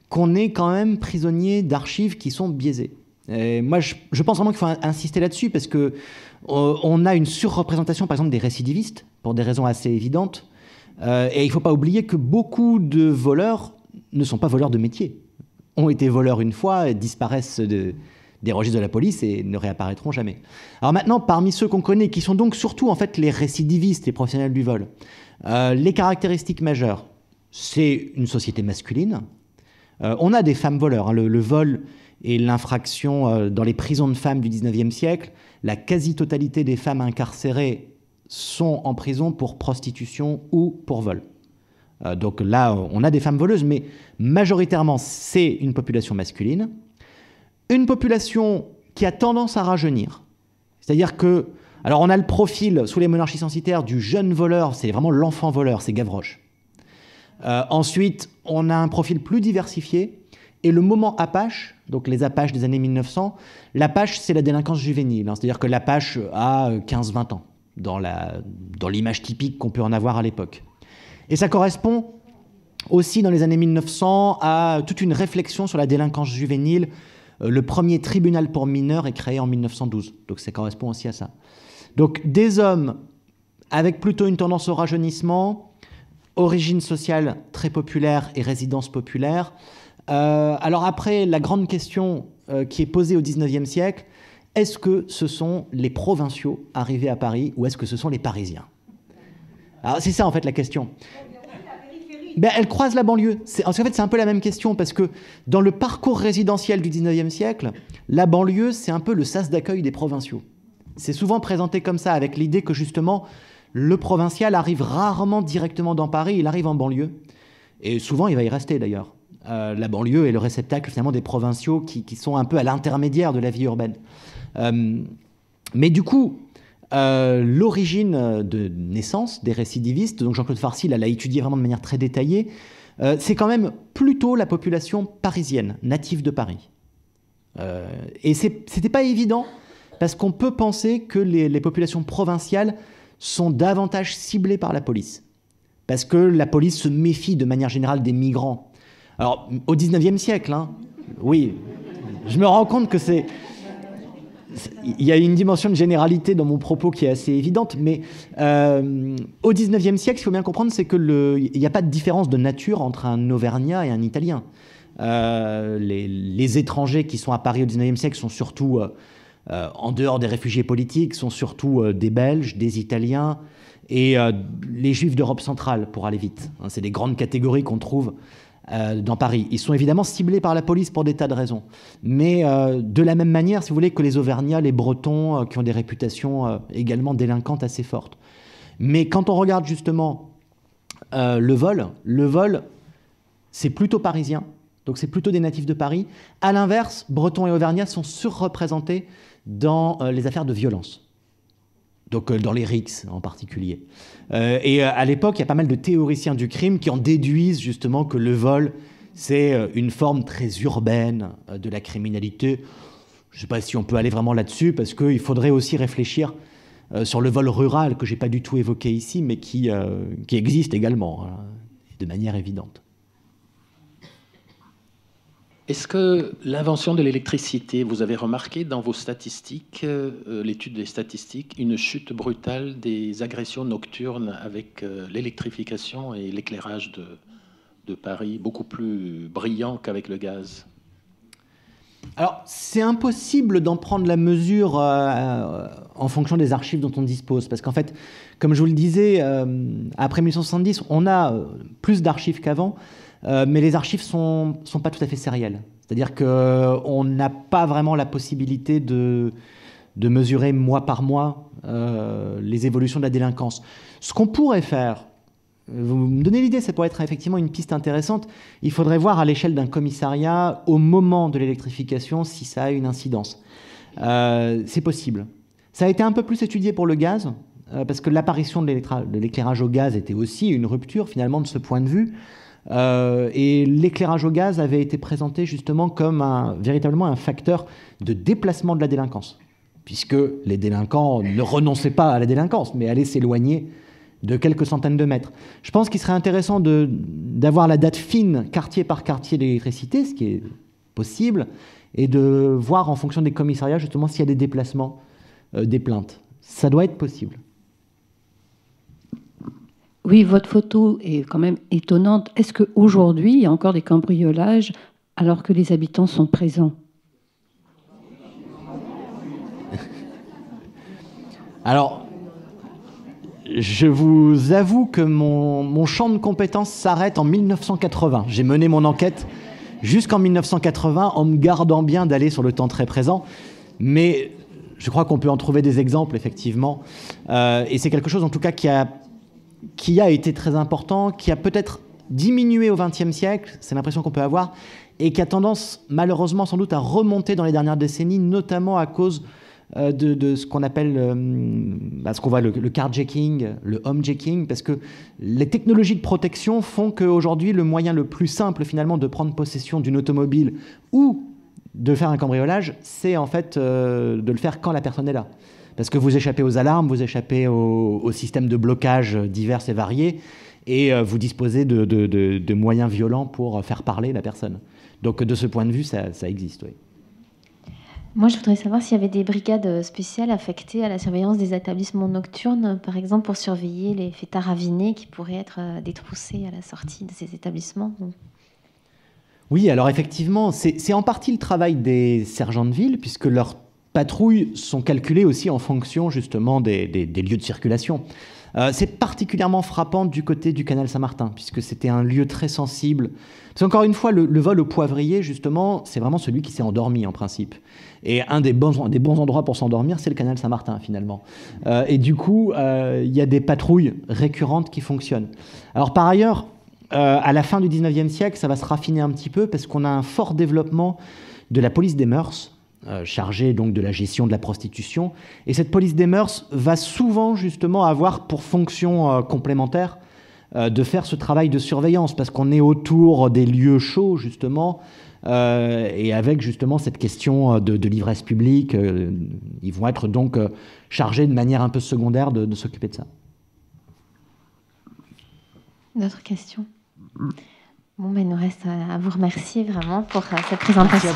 qu'on est quand même prisonnier d'archives qui sont biaisées moi, je, pense vraiment qu'il faut insister là-dessus parce que euh, on a une surreprésentation, par exemple, des récidivistes pour des raisons assez évidentes. Euh, et il ne faut pas oublier que beaucoup de voleurs ne sont pas voleurs de métier. Ont été voleurs une fois, et disparaissent de, des registres de la police et ne réapparaîtront jamais. Alors maintenant, parmi ceux qu'on connaît, qui sont donc surtout en fait les récidivistes, les professionnels du vol, euh, les caractéristiques majeures, c'est une société masculine. on a des femmes voleurs. Hein. le, le vol et l'infraction euh, dans les prisons de femmes du 19e siècle, la quasi-totalité des femmes incarcérées sont en prison pour prostitution ou pour vol. Euh, donc là, on a des femmes voleuses, mais majoritairement, c'est une population masculine. Une population qui a tendance à rajeunir. C'est-à-dire que, alors on a le profil sous les monarchies censitaires du jeune voleur, c'est vraiment l'enfant voleur, c'est Gavroche. Euh, ensuite, on a un profil plus diversifié, et le moment Apache, donc les Apaches des années 1900, l'Apache, c'est la délinquance juvénile. Hein. C'est-à-dire que l'Apache a 15-20 euh, ans, dans l'image typique qu'on peut en avoir à l'époque. Et ça correspond aussi dans les années 1900 à toute une réflexion sur la délinquance juvénile. Euh, le premier tribunal pour mineurs est créé en 1912, donc ça correspond aussi à ça. Donc des hommes avec plutôt une tendance au rajeunissement, origine sociale très populaire et résidence populaire, euh, alors après, la grande question euh, qui est posée au 19e siècle, est-ce que ce sont les provinciaux arrivés à Paris ou est-ce que ce sont les Parisiens Alors c'est ça en fait la question. Ben, elle croise la banlieue. en fait, c'est un peu la même question parce que dans le parcours résidentiel du 19e siècle, la banlieue, c'est un peu le sas d'accueil des provinciaux. C'est souvent présenté comme ça, avec l'idée que justement, le provincial arrive rarement directement dans Paris, il arrive en banlieue. Et souvent, il va y rester d'ailleurs. Euh, la banlieue et le réceptacle finalement des provinciaux qui, sont un peu à l'intermédiaire de la vie urbaine. Euh, mais du coup, euh, l'origine de naissance des récidivistes, donc Jean-Claude Farcy l'a étudié vraiment de manière très détaillée, c'est quand même plutôt la population parisienne, native de Paris. et ce c'était pas évident parce qu'on peut penser que les populations provinciales sont davantage ciblées par la police. Parce que la police se méfie de manière générale des migrants alors, au 19e siècle, hein, oui, je me rends compte que c'est. Il y a une dimension de généralité dans mon propos qui est assez évidente, mais euh, au 19e siècle, il faut bien comprendre, c'est qu'il n'y a pas de différence de nature entre un Auvergnat et un Italien. Euh, les, étrangers qui sont à Paris au 19e siècle sont surtout, euh, en dehors des réfugiés politiques, sont surtout des Belges, des Italiens et les Juifs d'Europe centrale, pour aller vite. Hein. c'est des grandes catégories qu'on trouve euh, dans Paris. Ils sont évidemment ciblés par la police pour des tas de raisons. Mais euh, de la même manière, si vous voulez, que les Auvergnats, les Bretons, euh, qui ont des réputations également délinquantes assez fortes. Mais quand on regarde justement le vol, le vol, c'est plutôt parisien. Donc c'est plutôt des natifs de Paris. À l'inverse, Bretons et Auvergnats sont surreprésentés dans les affaires de violence donc euh, dans les RICS en particulier. Euh, et euh, à l'époque, il y a pas mal de théoriciens du crime qui en déduisent justement que le vol, c'est une forme très urbaine de la criminalité. Je ne sais pas si on peut aller vraiment là-dessus, parce qu'il faudrait aussi réfléchir sur le vol rural, que je n'ai pas du tout évoqué ici, mais qui, qui existe également, hein, de manière évidente. Est-ce que l'invention de l'électricité, vous avez remarqué dans vos statistiques, euh, l'étude des statistiques, une chute brutale des agressions nocturnes avec euh, l'électrification et l'éclairage de, Paris, beaucoup plus brillant qu'avec le gaz alors, c'est impossible d'en prendre la mesure euh, en fonction des archives dont on dispose, parce qu'en fait, comme je vous le disais, après 1970, on a plus d'archives qu'avant, euh, mais les archives ne sont, pas tout à fait sérielles. C'est-à-dire qu'on euh, n'a pas vraiment la possibilité de, mesurer mois par mois euh, les évolutions de la délinquance. Ce qu'on pourrait faire, vous me donnez l'idée, ça pourrait être effectivement une piste intéressante, il faudrait voir à l'échelle d'un commissariat, au moment de l'électrification, si ça a une incidence. c'est possible. Ça a été un peu plus étudié pour le gaz, parce que l'apparition de l'éclairage au gaz était aussi une rupture finalement de ce point de vue. Euh, et l'éclairage au gaz avait été présenté justement comme un, véritablement un facteur de déplacement de la délinquance, puisque les délinquants ne renonçaient pas à la délinquance, mais allaient s'éloigner de quelques centaines de mètres. Je pense qu'il serait intéressant d'avoir la date fine, quartier par quartier, d'électricité, ce qui est possible, et de voir en fonction des commissariats justement s'il y a des déplacements euh, des plaintes. Ça doit être possible. Oui, votre photo est quand même étonnante. Est-ce qu'aujourd'hui, il y a encore des cambriolages alors que les habitants sont présents Alors, je vous avoue que mon, champ de compétences s'arrête en 1980. J'ai mené mon enquête jusqu'en 1980 en me gardant bien d'aller sur le temps très présent. Mais je crois qu'on peut en trouver des exemples, effectivement. Euh, et c'est quelque chose, en tout cas, qui a qui a été très important, qui a peut-être diminué au XXe siècle, c'est l'impression qu'on peut avoir, et qui a tendance malheureusement sans doute à remonter dans les dernières décennies, notamment à cause euh, de, ce qu'on appelle euh, bah, ce qu'on voit le, carjacking, le homejacking, parce que les technologies de protection font qu'aujourd'hui le moyen le plus simple finalement de prendre possession d'une automobile ou de faire un cambriolage, c'est en fait euh, de le faire quand la personne est là parce que vous échappez aux alarmes, vous échappez aux, systèmes de blocage divers et variés, et euh, vous disposez de, moyens violents pour euh, faire parler la personne. Donc de ce point de vue, ça, existe, oui. Moi, je voudrais savoir s'il y avait des brigades euh, spéciales affectées à la surveillance des établissements nocturnes, par exemple pour surveiller les fêtards ravinés qui pourraient être détroussés à la sortie de ces établissements. Oui, alors effectivement, c'est en partie le travail des sergents de ville, puisque leur patrouilles sont calculées aussi en fonction justement des, lieux de circulation. Euh, c'est particulièrement frappant du côté du canal Saint-Martin, puisque c'était un lieu très sensible. C'est encore une fois, le, vol au poivrier, justement, c'est vraiment celui qui s'est endormi en principe. Et un des bons, endroits pour s'endormir, c'est le canal Saint-Martin, finalement. Euh, et du coup, euh, il y a des patrouilles récurrentes qui fonctionnent. Alors par ailleurs, à la fin du 19e siècle, ça va se raffiner un petit peu, parce qu'on a un fort développement de la police des mœurs, euh, chargé donc de la gestion de la prostitution. Et cette police des mœurs va souvent justement avoir pour fonction euh, complémentaire euh, de faire ce travail de surveillance, parce qu'on est autour des lieux chauds justement, et avec justement cette question de, l'ivresse publique, ils vont être donc chargés de manière un peu secondaire de, s'occuper de ça. D'autres questions Bon, ben, il nous reste à vous remercier vraiment pour cette présentation.